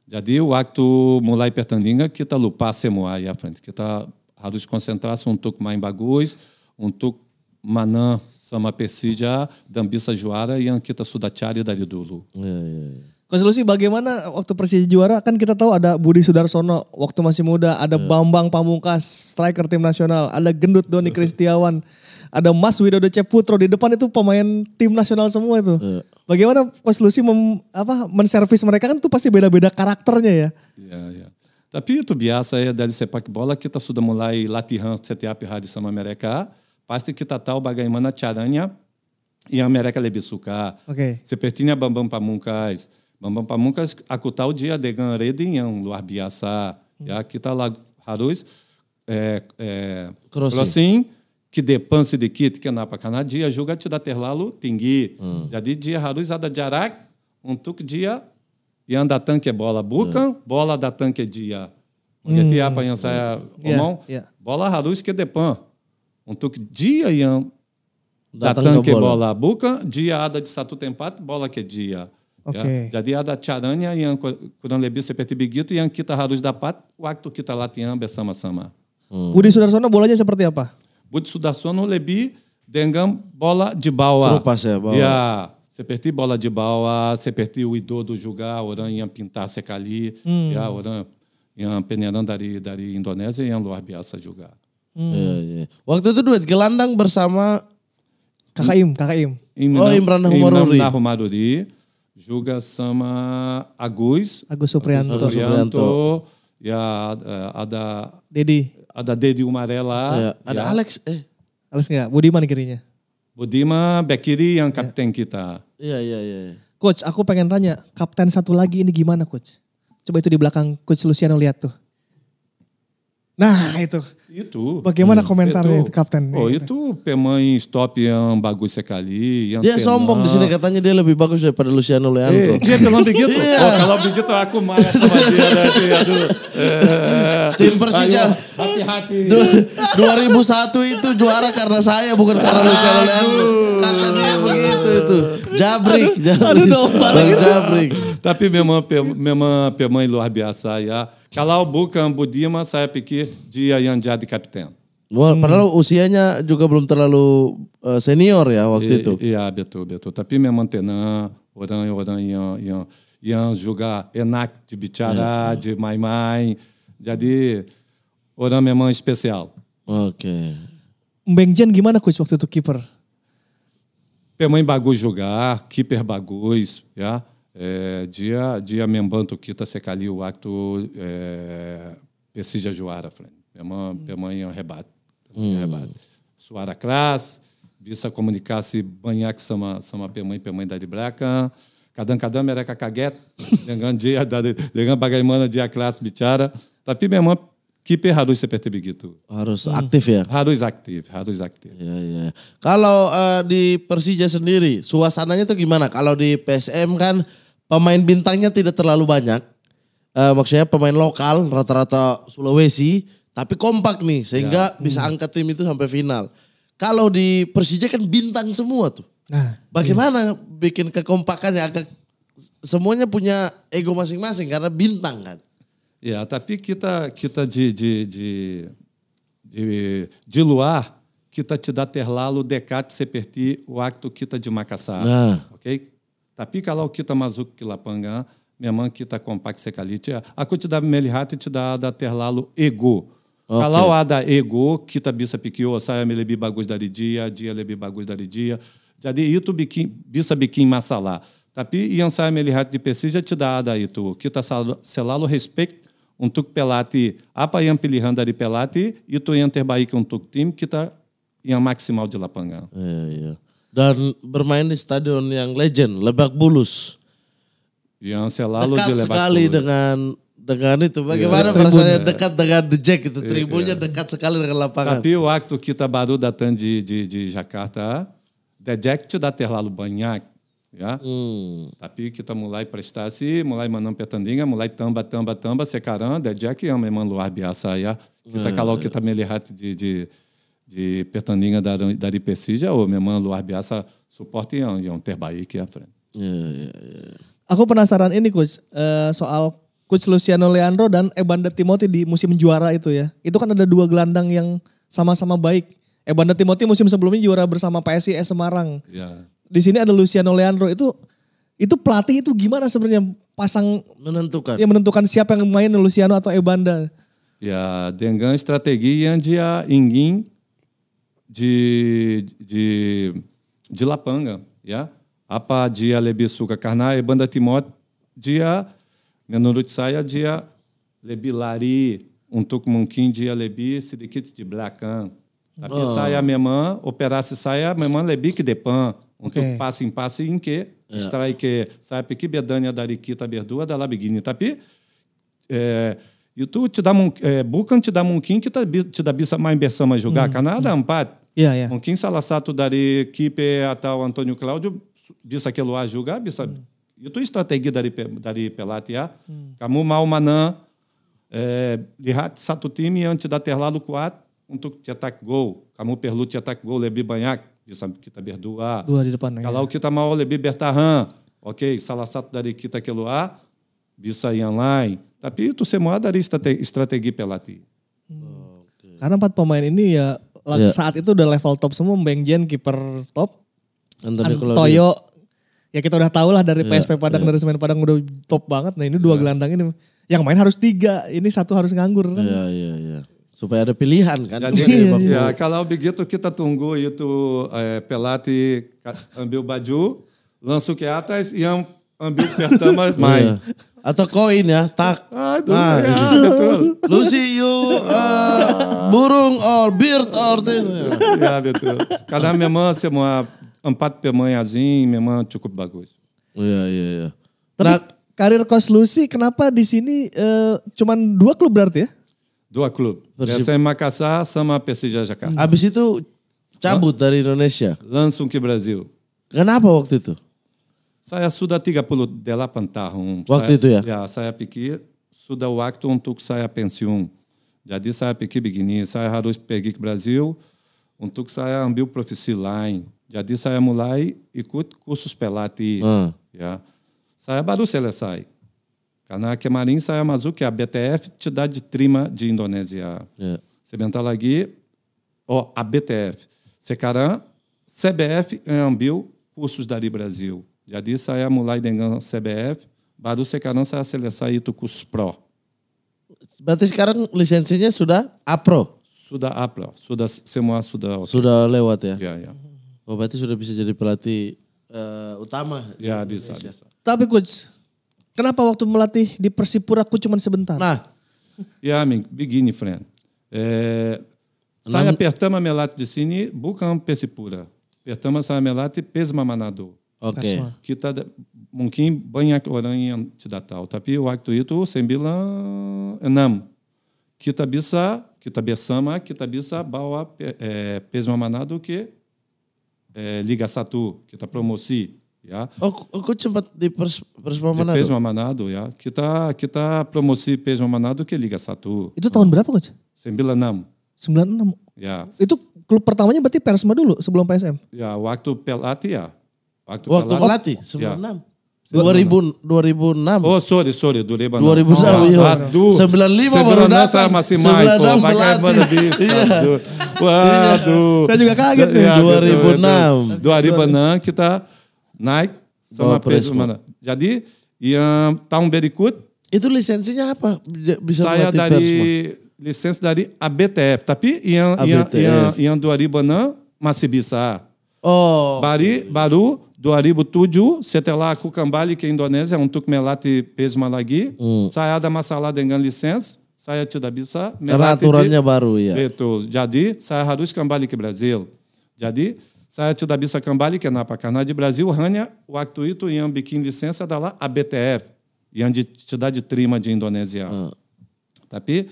Jadi o acto mulai pertandingan kita tá lupa semua ya friend. Kita tá harus konsentrasi untuk main bagus, untuk um sama Persija dan bisa juara yang kita tá e cari dari dulu. Yeah, yeah, yeah. Konsolusi bagaimana waktu Persija juara kan kita tahu ada Budi Sudarsono waktu masih muda, ada hmm. Bambang Pamungkas striker tim nasional, ada Gendut Doni iya. Kristiawan, ada Mas Widodo Ceputro di depan itu pemain tim nasional semua itu. Hmm. Bagaimana Konsolusi apa menservis mereka kan itu pasti beda-beda karakternya ya. Iya, iya. Tapi itu biasa ya dari sepak bola kita sudah mulai latihan setiap hari sama mereka. Pasti kita tahu bagaimana caranya yang mereka lebih suka. Okay. Sepertinya Bambang Pamungkas, Bambam Pamunkas acutar o dia de Ganredinhão, do Arbiaçá, hum. aqui está lá raruz é, é, Crossim, que depanse de kit, que é napa canadia, julga te da terlalo, tingui, hum. já de dia raruz ada de arac, um tuque dia, e anda tanque é bola buca hum. bola da tanque é dia. Onde é hum. te apanha, bola raruz que depan. Um tuque dia, e da, tanque bola buca dia ada de satu tempat, bola que dia. Ya, okay. Jadi ada Charanya, yang kurang lebih Seperti Begitu, yang kita harus dapat waktu kita latihan bersama-sama. Hmm. Budi Sudarsono bolanya seperti apa? Budi Sudarsono lebih dengan bola de bawah. Trupas ya, bawah. Ya, seperti bola de bawah, seperti o idodo juga, orang yang pintar sekali, hmm. ya orang yang penyerang dari dari Indonesia yang luar biasa juga. Hmm. Ya, ya. Waktu itu duet gelandang bersama Kakak Im, Kakak Im. Imran, oh Imran Nahumaruri. Imran Nahumaruri juga sama Agus. Agus Suprianto. Agus Suprianto. Ya eh, ada Dedi. Ada Dedi Umarela. Ya, ada ya. Alex eh. Alex nggak, Budiman kirinya. Budiman back kiri yang kapten ya. kita. Iya, iya, iya, iya. Coach, aku pengen tanya, kapten satu lagi ini gimana coach? Coba itu di belakang coach Luciano lihat tuh. Nah, itu. Iya. Itu. Bagaimana hmm, komentarnya itu, Kapten? Oh, itu iya. pemain stop yang bagus sekali. Yang dia tenang. sombong di sini katanya dia lebih bagus daripada Luciano Leandro. Eh, dia bilang begitu. yeah. oh, kalau begitu aku marah sama dia Aduh. Eh, Tim Persija. Hati-hati. 2001 itu juara karena saya bukan karena Luciano Leandro. Kakaknya dia begitu itu. Jabrik, Jabrik. Aduh, Bang Jabrik. Tapi memang, memang, memang irmã, minha mãe ya. Kalau bukan Budiman saya pikir dia yang jadi kapten. Wah, hmm. padahal usianya juga belum terlalu eh, senior ya waktu I, itu. Iya, betul, betul. Tapi memang tenang, orang-orang yang, yang, yang juga enak de bicara, yeah. Iya. de main-main. Jadi orang memang spesial. Oke. Okay. Mbeng Jen gimana coach waktu itu kiper? Pemãe bagulho jogar, keeper bagulhos, já. É, dia dia membanto kita sekali waktu é, pesija juara, friend. Pemãe pemãe Hum. É é hum. Suara class, bisa comunicasse banhac sama sama pemãe pemãe da libraca. Cadam cadam mereca caguet. Lengan dia da lengan bagaimana dia classe bichara, Tapi memang kipi harus seperti begitu. Harus hmm. aktif ya? Harus aktif, harus aktif. Ya, ya. Kalau uh, di Persija sendiri, suasananya tuh gimana? Kalau di PSM kan pemain bintangnya tidak terlalu banyak. Uh, maksudnya pemain lokal rata-rata Sulawesi, tapi kompak nih sehingga ya. hmm. bisa angkat tim itu sampai final. Kalau di Persija kan bintang semua tuh. Nah, bagaimana iya. bikin kekompakan ya agak semuanya punya ego masing-masing karena bintang kan. É, a tapi quita, tá, quita tá de, de, de, de, de luar, quita tá te dá terlalo, decate, seperti, o acto quita de macassar. Ah. Ok? Tapi calau quita mazuco quilapangã, minha mãe quita compact secalite. A quantidade melihate te dá da terlalo ego. Okay. Calau a da ego, quita bisa piquio, saia melebi bagus daridia, dia lebi bagus daridia. Jadi itu biquim, bissa biquim massalá. Tapi e iansai melihat de pesija te dá da itu, quita selalo respeito untuk um pelati apa yang pilihan dari pelati itu yang terbaik untuk tim kita yang maksimal di lapangan. Iya, iya. Dan bermain di stadion yang legend Lebak Bulus. Yang selalu dekat di Lebak sekali Bulus. dengan dengan itu bagaimana yeah. perasaannya dekat dengan The Jack itu iya. tribunnya yeah. dekat sekali dengan lapangan. Tapi waktu kita baru datang di, di, di Jakarta, The Jack sudah terlalu banyak Ya? Hmm. Tapi kita mulai prestasi, mulai menang pertandingan, mulai tamba, tamba, tamba, sekarang, ada dia que memang luar biasa ya. Kita hmm. kalau kita melihat di, di, di pertandingan dari, dari Persija, oh, memang luar biasa suporte yang, yang terbaik ya, Yeah, Aku penasaran ini, Coach, uh, soal Coach Luciano Leandro dan Ebanda Timothy di musim juara itu ya. Itu kan ada dua gelandang yang sama-sama baik. Ebanda Timothy musim sebelumnya juara bersama PSIS Semarang. Ya di sini ada Luciano Leandro itu itu pelatih itu gimana sebenarnya pasang menentukan yang menentukan siapa yang main Luciano atau Ebanda? Ya, dengan strategi yang dia ingin di di di Lapanga, ya. Apa dia lebih suka karena Ebanda Timot dia menurut saya dia lebih lari untuk mungkin dia lebih sedikit di belakang. Tapi oh. saya memang operasi saya memang lebih ke depan. É é. passe em passe em que yeah. É. que sabe, que bedania dariki berdua da Labiguini tapi é, e tu te dá um é, bucan te dá um quin que tá te dá bisa mais inversão mais jogar mm. Hum. Canadá mm. ampat yeah, yeah. um quin salasato dari equipe atal Antônio Cláudio bisa aquilo a jogar bisa mm. Hum. e tu estratégia dari dari pelatia ah? mm. Hum. camu mal manã é, lihat satu time antes da terlado quatro um tu te ataque gol camu perlu te ataque gol lebi banhac kita berdua. Dua di depan. Kalau ya. kita mau lebih bertahan, oke, salah satu dari kita keluar, bisa yang lain. Tapi itu semua dari strategi, strategi pelatih. Hmm. Okay. Karena empat pemain ini ya, ya. saat itu udah level top semua, Bang Jen kiper top, Antoyo, ya kita udah tau lah dari ya, PSP Padang, ya. dari Semen Padang udah top banget. Nah ini dua ya. gelandang ini, yang main harus tiga, ini satu harus nganggur. Iya, iya, iya. Supaya ada pilihan kan. Jadi, iya, iya. ya, kalau begitu kita tunggu itu eh, Pelati ambil baju, langsung ke atas yang ambil pertama iya. main. Atau koin ya, tak. Aduh, nah, ya, gitu. betul. Lucy, you uh, burung or bird or... ya, betul. Karena memang semua empat pemanyasin memang cukup bagus. Iya, iya, iya. Tapi nah, karir Coach Lucy kenapa di sini uh, cuman dua klub berarti ya? Dua Club. Persib. Biasanya Makassar sama Persija Jakarta. Uhum. abis itu cabut dari Indonesia. Langsung ke brazil Kenapa waktu itu? Saya sudah 38 tahun. Waktu saya, itu ya? Ya, saya pikir sudah waktu untuk saya pensiun. Jadi saya pikir begini, saya harus pergi ke Brasil untuk saya ambil profesi lain. Jadi saya mulai ikut kursus pelatih. Hmm. Ya. Saya baru selesai. Karnak Marin Sayamazu, que é a BTF, te de trima de Indonésia. É. ó, a BTF. Secaran, CBF, Ambil, cursos Dari Brasil. Jadi saya mulai dengan CBF, baru sekarang saya selesai itu kursus pro. Berarti sekarang lisensinya sudah APRO? Sudah APRO, sudah semua sudah. Sudah lewat ya? Iya, iya. Oh, berarti sudah bisa jadi pelatih uh, utama. Ya, bisa, Indonesia. bisa. Tapi coach, Kenapa waktu melatih di Persipura aku cuma sebentar? Nah, ya Ming, begini friend. É, eh, Saya Pertama Melati di sini bukan Persipura. Pertama Saya Melati Pesma Manado. Oke. Okay. Kita mungkin banyak orang yang tidak tahu, tapi waktu itu 96 kita bisa kita bersama kita bisa bawa eh, Pesma Manado ke eh, Liga Satu, kita promosi ya. Oh, aku kot di pers pesma Manado? Pesma Manado, ya. Kita kita promosi pesma Manado ke Liga Satu. Itu tahun berapa, Coach? Sembilan enam. Ya. Itu klub pertamanya berarti Persma dulu sebelum PSM. Ya, waktu pelatih ya. Waktu, waktu pelatih ya. Dua 96. Ya. 2000, 2006. Oh sorry, sorry, 2006. 2006, oh, iya. Aduh, 95 baru datang. masih Michael, 96 berlatih. iya. Waduh. Saya juga kaget ya, nih. Ya, 2006. 2006 kita naik sama peso Jadi yang tahun berikut itu lisensinya apa? Bisa saya dari lisensi dari ABTF, tapi yang ABTF. yang yang, yang 2006 masih bisa. Oh. Bari, baru 2007 setelah aku kembali ke Indonesia untuk melatih pesma lagi. Hmm. Saya ada masalah dengan lisensi, saya tidak bisa. melatih. aturannya baru ya. Betul. Jadi saya harus kembali ke Brasil. Jadi Site da Bissa Cambali, que é Napa de Brasil, Rania, o Actuito e Ambiquim Licença da lá a BTF, e a entidade Trima de Indonésia. Ah. Tapi, tá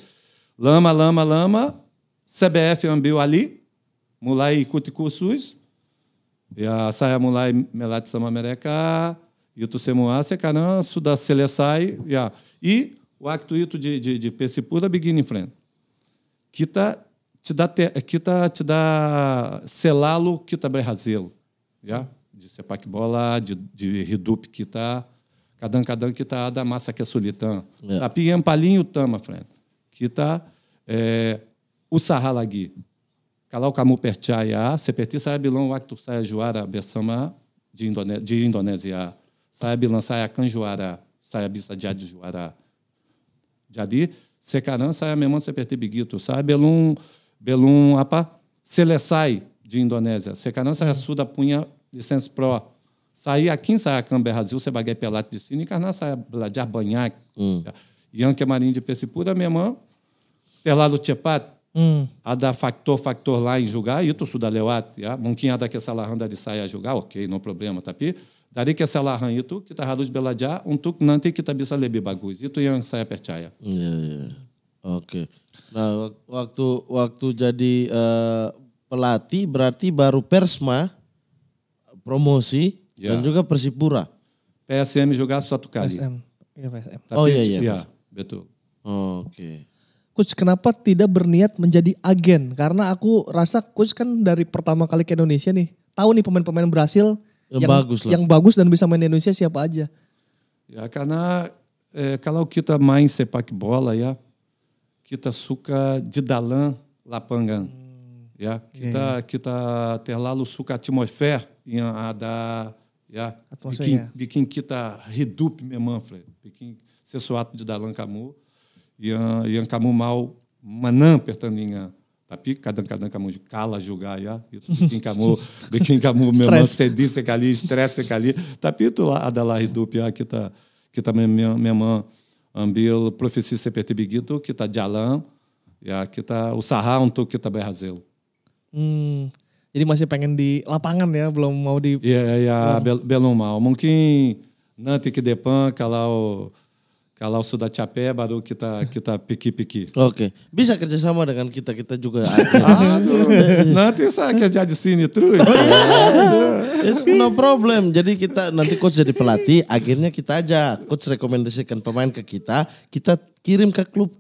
Lama, Lama, Lama, CBF Ambiu Ali, Mulai Kutiku SUS, e a Saia Mulai Melati Samamereka, Mereka, Semuá, o Tusemuá Suda Selesai, e a. E o Actuito de, de, de Persipura Begin Friend, que está te dá, te, tá te dá selalo, tá berrazelo. É já De sepak bola, de, de redup, tá Cadan, cadan, que tá da massa que é solitã. a é. tá, piem é palinho, tama, friend. Quita tá, é, o sahalagui. calau kamu percaya, seperti saya bilang sai saya juara besama de, indonésia de Indonésia. Saya bilang saya akan juara, de bisa jadi juara. Jadi, sekarang saya memang seperti sai a belum belum apa selesai de Indonésia. Sekarang saya sudah punya license pro. Saya aqui saya akan Brasil, saya bagai pelat di sini karena saya belajar banyak. Hmm. Yang kemarin di Persipura memang terlalu cepat hmm. ada faktor faktor lain juga itu sudah lewat ya. Mungkin ada de hum. é hum. dari saya julgar, ok, no problema, tapi tá dari kesalahan itu kita tá harus belajar untuk nanti kita tá bisa lebih bagus. Itu yang saya percaya. Yeah, é. yeah. Oke. Nah, waktu waktu jadi uh, pelatih berarti baru Persma promosi yeah. dan juga Persipura. PSM juga satu kali. PSM. Ya, PSM. Oh, Tapi, oh iya iya. Ya, betul. Oke. Okay. Coach, kenapa tidak berniat menjadi agen? Karena aku rasa coach kan dari pertama kali ke Indonesia nih, tahu nih pemain-pemain berhasil yang, yang bagus lah. yang bagus dan bisa main di Indonesia siapa aja. Ya karena eh, kalau kita main sepak bola ya, kita suka Dalan lapangan. Hum. Ya, kita yeah. kita terlalu suka atmosfer yang ada ya bikin, bikin kita hidup memang Fred. Bikin sesuatu didalan kamu yang yang kamu mau menang pertandingan tapi kadang-kadang kamu kala juga ya itu bikin kamu bikin kamu memang sedih sekali stres sekali tapi itulah adalah hidup ya kita kita memang memang ambil profesi seperti begitu kita jalan ya e kita usaha um untuk kita berhasil. Hmm, jadi masih pengen di lapangan ya, belum mau di. Iya e yeah, iya yeah, belum. belum mau. Mungkin nanti ke depan kalau kalau sudah capek baru kita kita piki-piki. Oke, okay. bisa kerjasama dengan kita kita juga. ah, nanti saya kerja di sini terus. It's no problem. Jadi kita nanti coach jadi pelatih, akhirnya kita aja coach rekomendasikan pemain ke kita, kita kirim ke klub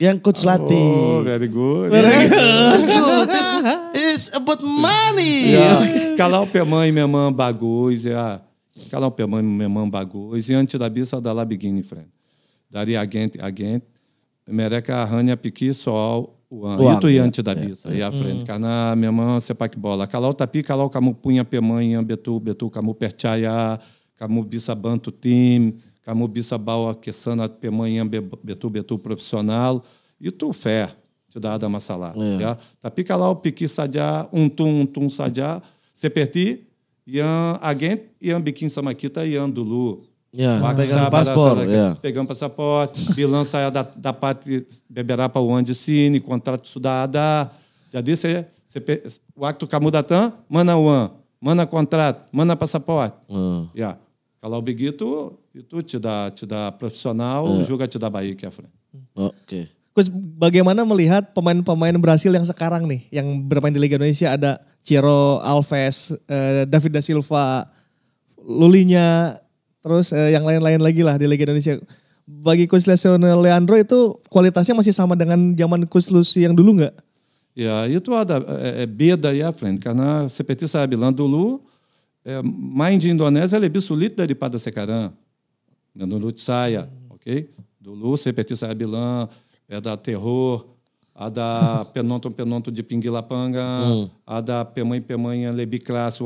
yang coach latih. Oh, very good. Very good. It's, it's about money. Yeah. pemain pemain memang bagus ya. mãe bagulhos. Yeah. Calar o bisa dalam begini friend. Dari agente, agente. mereka hanya pikir soal o Uan, Itu Yanti da é, é. e é. Frente, hum. Carná, Memã, Sepak Bola, Calau Tapi, Calau Camu Punha, Pemanha, Betu, Betu, Camu Perchaya, Camu Bisa Banto Tim, Camu Bisa aquecendo a Pemanha, Betu, Betu Profissional, e tu Fé, te dá da Massalá. É. Já? Tá? Tapi, Calau, Piqui, Sadiá, Untum, Untum, Sadiá, perti, Ian Agent, Ian Biquim Samaquita, Ian Dulu. Yeah. Vai pegando passaporte. Yeah. Pegando passaporte, Bilão da, da parte, beberá para o Cine, contrato estudada. Já disse, você, o acto Camudatã, An, mana contrato, mana passaporte. Uh. Ah. Yeah. Calar o biguito e tu te dá, te dá profissional, uh. Ah. juga te dá Bahia aqui à frente. Ok. bagaimana melihat pemain-pemain Brasil yang sekarang nih, yang bermain di Liga Indonesia ada Ciro Alves, eh, David da Silva, Lulinya, terus uh, yang lain-lain lagi lah di Liga Indonesia. Bagi coach Lesione Leandro itu kualitasnya masih sama dengan zaman coach Lucy yang dulu nggak? Ya, itu ada é, eh, eh, beda ya, Flint, karena seperti saya bilang dulu, é, main di Indonesia lebih sulit daripada sekarang. Menurut saya, Okay? Dulu seperti saya bilang, ada terror, ada penonton penonton di Pinguilapanga, hmm. ada pemain-pemain yang lebih wasit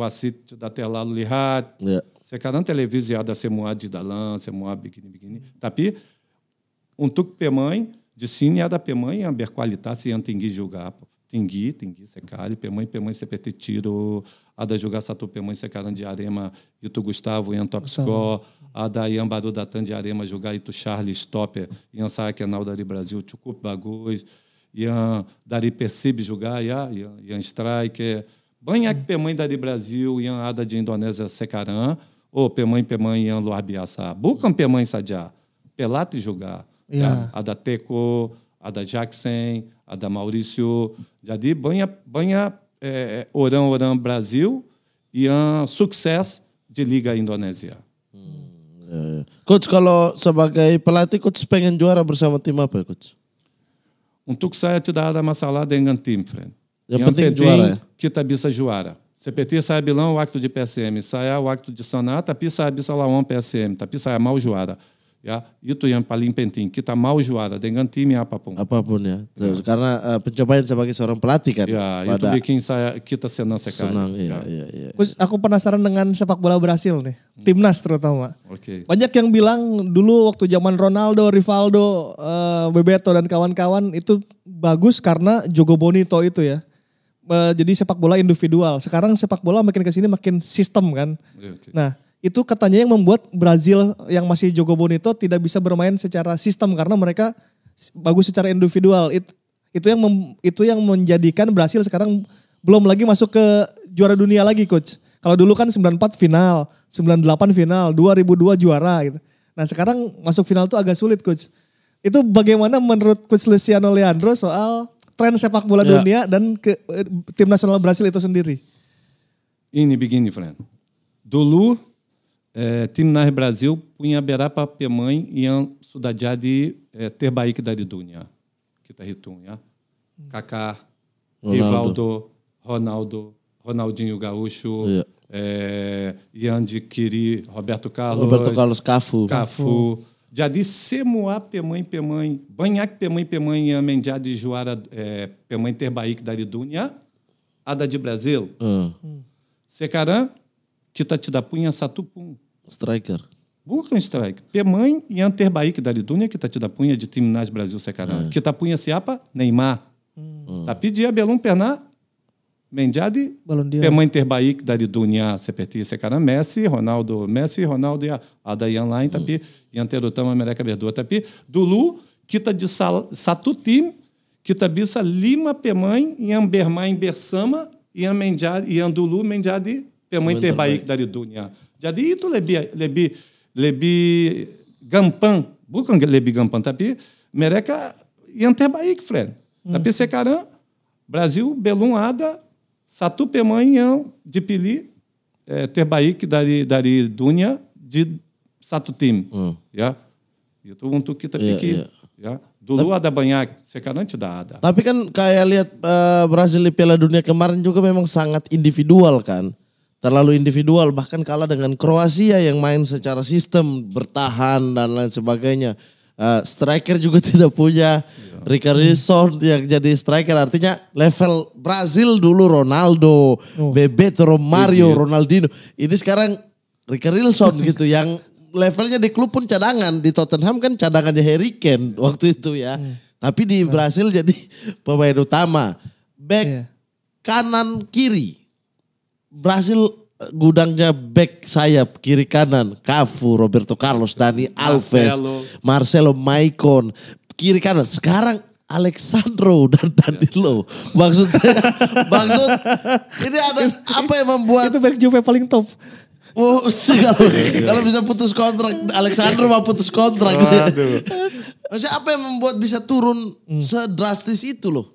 wasit da Lihat. Yeah. Sekaran televizia da semua de dalan, semua bikini bikini. Tapi um de cine é é a da ada a berqualitar se yang tinggi tingui, tingui tinggi sekali. pemãe, pemãe, seperti Tiro, da juga satu pemain sekarang de Arema, tu Gustavo yang top a da yang da Tan de Arema jogar, tu Charles Topper, yang Sakenal é dari Brasil, Tchucup bagus, Ian Dari Percibe jogar, Ian, Ian, Ian Striker, Banhac hum. Pemãe Dari Brasil, Ian Ada de Indonésia Secaran, o pemãe pemãe anlo arbiaça bucam pemãe sadia pelate jogar yeah. Tá? a da Teco a da Jackson a da Maurício jadi banha banha é, é orão Brasil e um sucesso de liga Indonésia. hmm. coach kalau sebagai pelatih coach pengen juara bersama tim apa coach untuk saya tidak ada masalah dengan tim friend yang, yang penting, penting juara, ya? Eh? kita tá bisa juara CPT saya o acto de PSM, Saia, o acto de Saná, Tapi bisa lawan PSM, Tapi Saia Maljuara. Ya, itu yang paling penting. Kita mau juara dengan tim e apapun. Apapun ya. Terus, ya. Karena uh, eh, pencapaian sebagai seorang pelatih kan. Ya, pada... itu bikin saya kita senang sekali. Senang, ya. ya, ya. iya. iya. Aku penasaran dengan sepak bola Brasil nih. Hmm. Timnas terutama. Oke. Okay. Banyak yang bilang dulu waktu zaman Ronaldo, Rivaldo, uh, Bebeto dan kawan-kawan itu bagus karena Jogo Bonito itu ya uh, jadi sepak bola individual. Sekarang sepak bola makin ke sini makin sistem kan. Okay, okay. Nah itu katanya yang membuat Brazil yang masih Jogo Bonito tidak bisa bermain secara sistem karena mereka bagus secara individual. It, itu yang mem, itu yang menjadikan Brazil sekarang belum lagi masuk ke juara dunia lagi coach. Kalau dulu kan 94 final, 98 final, 2002 juara gitu. Nah sekarang masuk final tuh agak sulit coach. Itu bagaimana menurut coach Luciano Leandro soal tren sepak bola ya. dunia dan ke, eh, tim nasional Brasil itu sendiri? Ini begini, Fran. Dulu, eh, tim na Brasil punya Berapa pemain yang e um sudah jadi eh, Terbaik dari dunia kita tá Ritunha. Kaká, Rivaldo, Ronaldo, Ronaldinho Gaúcho, yeah. eh, Yandy Kiri, Roberto Carlos, Roberto Carlos Cafu, Cafu, Cafu jadi semoa pemãe pemãe banhaque pemãe pemãe mendia de juara é, pemãe terbaic daridunia ada de Brasil ah. uh. Hum. secaran tita tida punha satupum striker Busca um strike. Pemãe e Anterbaíque da Lidúnia, que tá te punha de Timnás Brasil secarã Que é. tá punha Ciapa, Neymar. Hum. Tá pedir Belum Perná, mendiadi permanter baik dari dunia seperti sekarang Messi, Ronaldo, Messi, Ronaldo ya ada yang lain tapi hmm. yang terutama mereka berdua tapi dulu kita di satu tim kita bisa lima pemain yang bermain bersama yang menjadi yang dulu menjadi pemain terbaik dari dunia. Jadi itu lebih lebih lebih gampang, bukan lebih gampang tapi mereka yang terbaik, friend. Hmm. Tapi hum. sekarang Brasil belum ada Satu de Pili, é, Terbaik dari dari dunia di satu tim. Hmm. Ya. Itu e um untuk kita yeah, pikir. Yeah. Ya. Dulu tapi, ada banyak, sekarang tidak ada. Tapi kan kayak lihat uh, eh, Brasil di Piala Dunia kemarin juga memang sangat individual kan. Terlalu individual bahkan kalah dengan Kroasia yang main secara sistem bertahan dan lain sebagainya. Uh, striker juga tidak punya. Yeah Richarlison hmm. yang jadi striker artinya level Brazil dulu Ronaldo, oh. Bebeto, Romario, Ronaldinho. Ini sekarang Richarlison gitu yang levelnya di klub pun cadangan di Tottenham kan cadangannya Harry Kane waktu itu ya. Hmm. Tapi di Brasil jadi pemain utama. Back yeah. kanan kiri. Brazil eh, gudangnya back sayap kiri kanan Cafu, Roberto Carlos, Dani Alves, Marcelo, Marcelo Maicon, kiri kanan. Sekarang Alexandro dan Danilo. Maksud saya, maksud ini ada apa yang membuat... Itu back Juve paling top. Oh, kalau, kalau bisa putus kontrak, Alexandro mau putus kontrak. Waduh. Maksudnya apa yang membuat bisa turun hmm. sedrastis itu loh?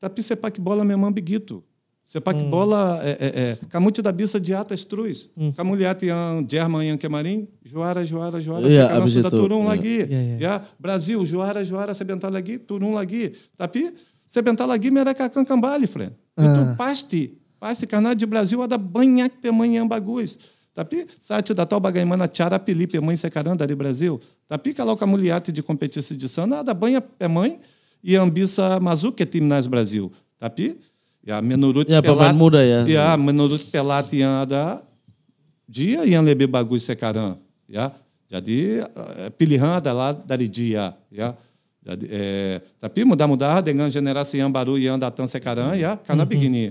Tapi sepak bola memang begitu. Sepak hum. bola é, é, é. Camute da bisa de atas Truz. Hum. Camuliate de German que Kemarim. Joara, joara, joara. Yeah, Seca da Turum lagui. Yeah, yeah. yeah. Brasil, joara, joara, sebentar lagui, Turum lagui. Tapi, sebentar lagui, meracacan cambali, fren. Ah. Então, paste, paste, carnal de Brasil, ada banhac mãe bagus. Tapi, sate da tal bagaimana tiara pelipe, mãe secaranda de Brasil. Tapi, caloca muliate de competição de sana, ada banha pemãe e ambiça mazu que time nas Brasil. Tapi, Ja, menurut ya, pelat, pemain muda ya. Ya, menurut pelatihan ada dia yang lebih bagus sekarang, ya. Jadi eh, pilihan adalah dari dia, ya. Jadi, eh, tapi mudah-mudahan dengan generasi yang baru yang datang sekarang, ya, karena mhm. begini.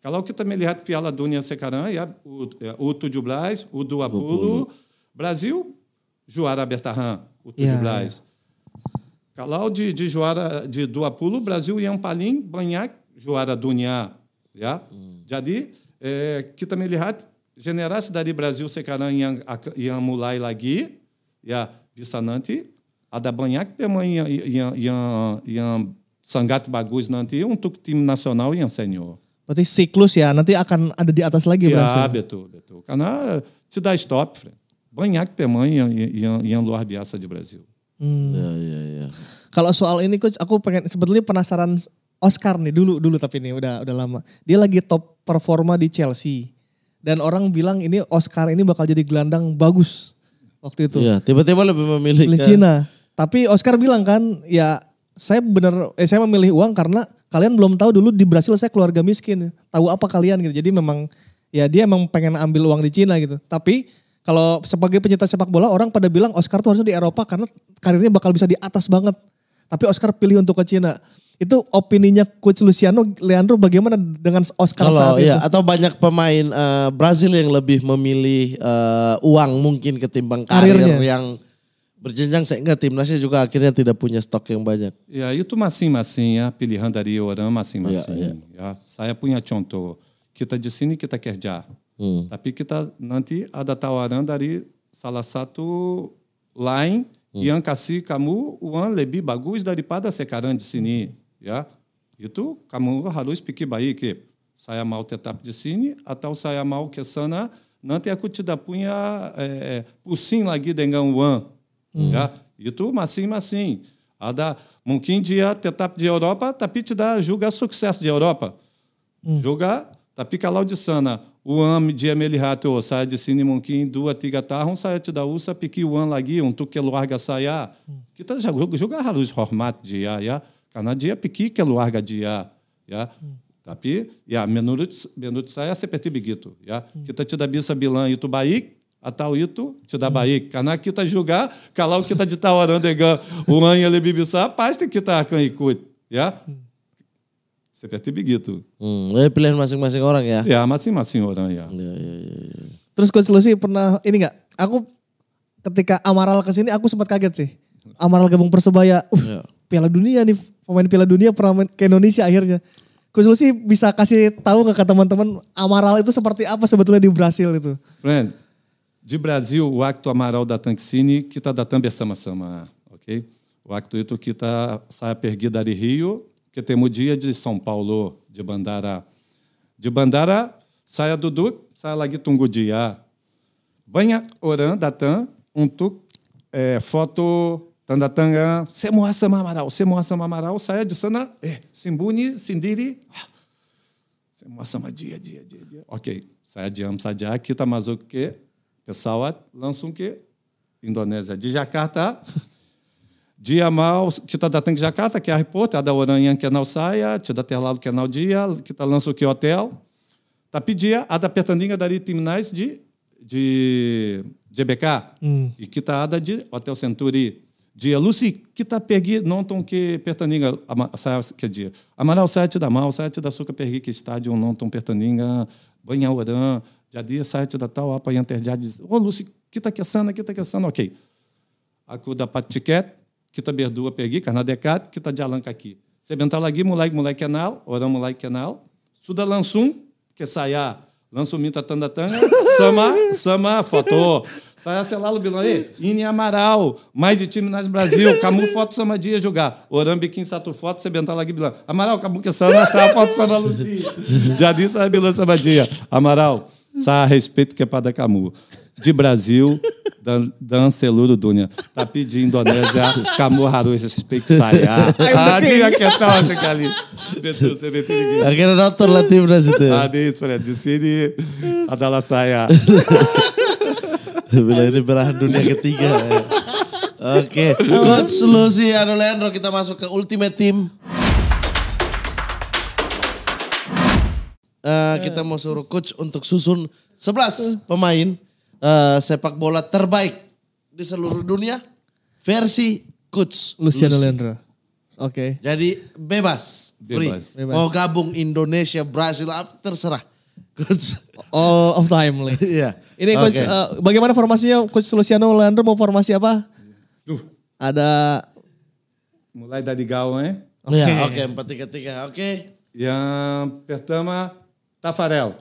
Kalau kita melihat piala dunia sekarang, ya, o, ya, o 17, o 20, Brasil juara Bertahan, o 17. Yeah. Kalau de, de juara de Duapulo, Brasil e Ampalim ganhar juara dunia. Ya? Hmm. Jadi eh, kita melihat generasi dari Brasil sekarang yang yang mulai lagi ya di nanti ada banyak pemain yang yang yang, yang sangat bagus nanti untuk um tim nasional yang senior. Berarti siklus ya, nanti akan ada di atas lagi ya, Brasil. Ya, betul, betul. Karena sudah stop, Banyak pemain yang, yang, yang luar biasa di Brasil. Hmm. Ya, ya, ya. Kalau soal ini coach, aku pengen sebetulnya penasaran Oscar nih dulu dulu tapi ini udah udah lama. Dia lagi top performa di Chelsea. Dan orang bilang ini Oscar ini bakal jadi gelandang bagus waktu itu. Iya, tiba-tiba lebih memilih Pilih kan. Cina. Tapi Oscar bilang kan, ya saya benar eh saya memilih uang karena kalian belum tahu dulu di Brasil saya keluarga miskin. Tahu apa kalian gitu. Jadi memang ya dia emang pengen ambil uang di Cina gitu. Tapi kalau sebagai pencinta sepak bola orang pada bilang Oscar tuh harusnya di Eropa karena karirnya bakal bisa di atas banget. Tapi Oscar pilih untuk ke Cina. Itu opininya coach Luciano Leandro bagaimana dengan Oscar Kalau, saat itu? Ya, atau banyak pemain uh, Brazil yang lebih memilih uh, uang mungkin ketimbang karir yang berjenjang sehingga timnasnya juga akhirnya tidak punya stok yang banyak. Ya, itu masing-masing ya, pilihan dari orang masing-masing. Ya, ya. ya, saya punya contoh. Kita di sini kita kerja. Hmm. Tapi kita nanti ada tawaran dari salah satu lain hmm. yang kasih kamu uang lebih bagus daripada sekarang di sini. Ja? Itu kamu harus pikir baik. Saya mau tetap di sini atau saya mau ke sana nanti aku tidak punya eh, pusing lagi dengan uang. Hmm. Ya? Itu masing a Ada mungkin dia tetap di de tapi tidak da sukses sucesso de Europa hmm. Juga tapi kalau di sana uang dia melihat o oh, saya di sini mungkin dua tiga tahun saya tidak usah pikir uang lagi untuk keluarga saya. Hmm. jogar juga harus formato dia ya. Kanadija-Piki, dia, ya, tapi, ya, menurut menurut saya seperti begitu, ya. Kita tidak bisa bilang itu baik, atau itu tidak baik. Karena kita juga kalau kita ditawaran dengan uang yang lebih besar, pasti kita akan ikut, ya. Seperti begitu. Hmm, pilihan masing-masing orang ya. Ya, masing-masing orang ya, ya. Ya, ya, ya, Terus Coach Lucy pernah ini enggak? Aku ketika Amaral kesini aku sempat kaget sih. Amaral gabung Persebaya. Uh, ya. Piala Dunia nih pemain Piala Dunia pernah main ke Indonesia akhirnya. Coach Lucy bisa kasih tahu nggak ke teman-teman Amaral itu seperti apa sebetulnya di Brasil itu? Friend, di Brasil waktu Amaral datang ke sini kita datang bersama-sama, oke? Okay? Waktu itu kita saya pergi dari Rio, que temos dia de São Paulo, de Bandara. di Bandara saya duduk, saya lagi tunggu dia. Banyak orang datang untuk um eh, foto Tandatanga, tanga Sama Amaral, Semoa Sama saia de Sana, eh, Simbuni, Sindiri, ah, Semoa dia, dia, dia, dia. Ok, saia de tá Kita o que pessoal lança um que Indonésia, de Jakarta, que tá Kita Datang Jakarta, que é a repórter a é da Oranhan, que é a é da Terlalo, que é que tá lança o que Hotel, Tapidia, a da Pertandinha, dali Timnais, de, de, de EBK, hum. e Kita tá Ada de Hotel Centuri dia. Lucy, que tá pergui, não tão que pertaninga, que dia. Amaral site da mal, site da suca pergui que estádio não tão pertaninga, banha orã, dia site da tal, apa diz, Ô, Lucy, que tá assando, é que tá assando, é ok. A da patiquet, que tá berdua é pergui, carnadecat, que tá de alanca aqui. Sebentalagui, moleque, moleque canal, orã, moleque canal. Suda lansum, que saia lança o tanda tanga Sama, Sama, Fotô, Saia Celalo Bilanê, Ine Amaral, Mais de Time nas Brasil, Camu Foto Sama Dia Jogar, Orambiquim Satu Foto, Sebental Lagibilan, Amaral, Camu que é Sana, a Foto Sama Luci, Jadim Saia Bilan Sama Dia, Amaral, a Respeito que é para da Camu, de Brasil, Dan, Dan Celuro Dunia. Tá pedindo Indonésia, Camorraru, espexaiá. Ah, diga que é tal, você cali. Aqui era autor latino brasileiro. Adi, espera, decide adalah saya. Bila ini berahan dunia ketiga. Ya. Oke, Coach Lucy Leandro, kita masuk ke Ultimate Team. Uh, kita mau suruh coach untuk susun 11 pemain uh, sepak bola terbaik di seluruh dunia versi coach Luciano Landro, Oke. Okay. Jadi bebas, bebas. free. Bebas. Mau gabung Indonesia, Brazil, ah, terserah. Coach. All of time. Iya. yeah. Ini okay. uh, eh, bagaimana formasinya coach Luciano Lendra mau formasi apa? Duh. Ada mulai dari gawang ya. Oke, oke, empat tiga tiga, oke. Yang pertama Tafarel.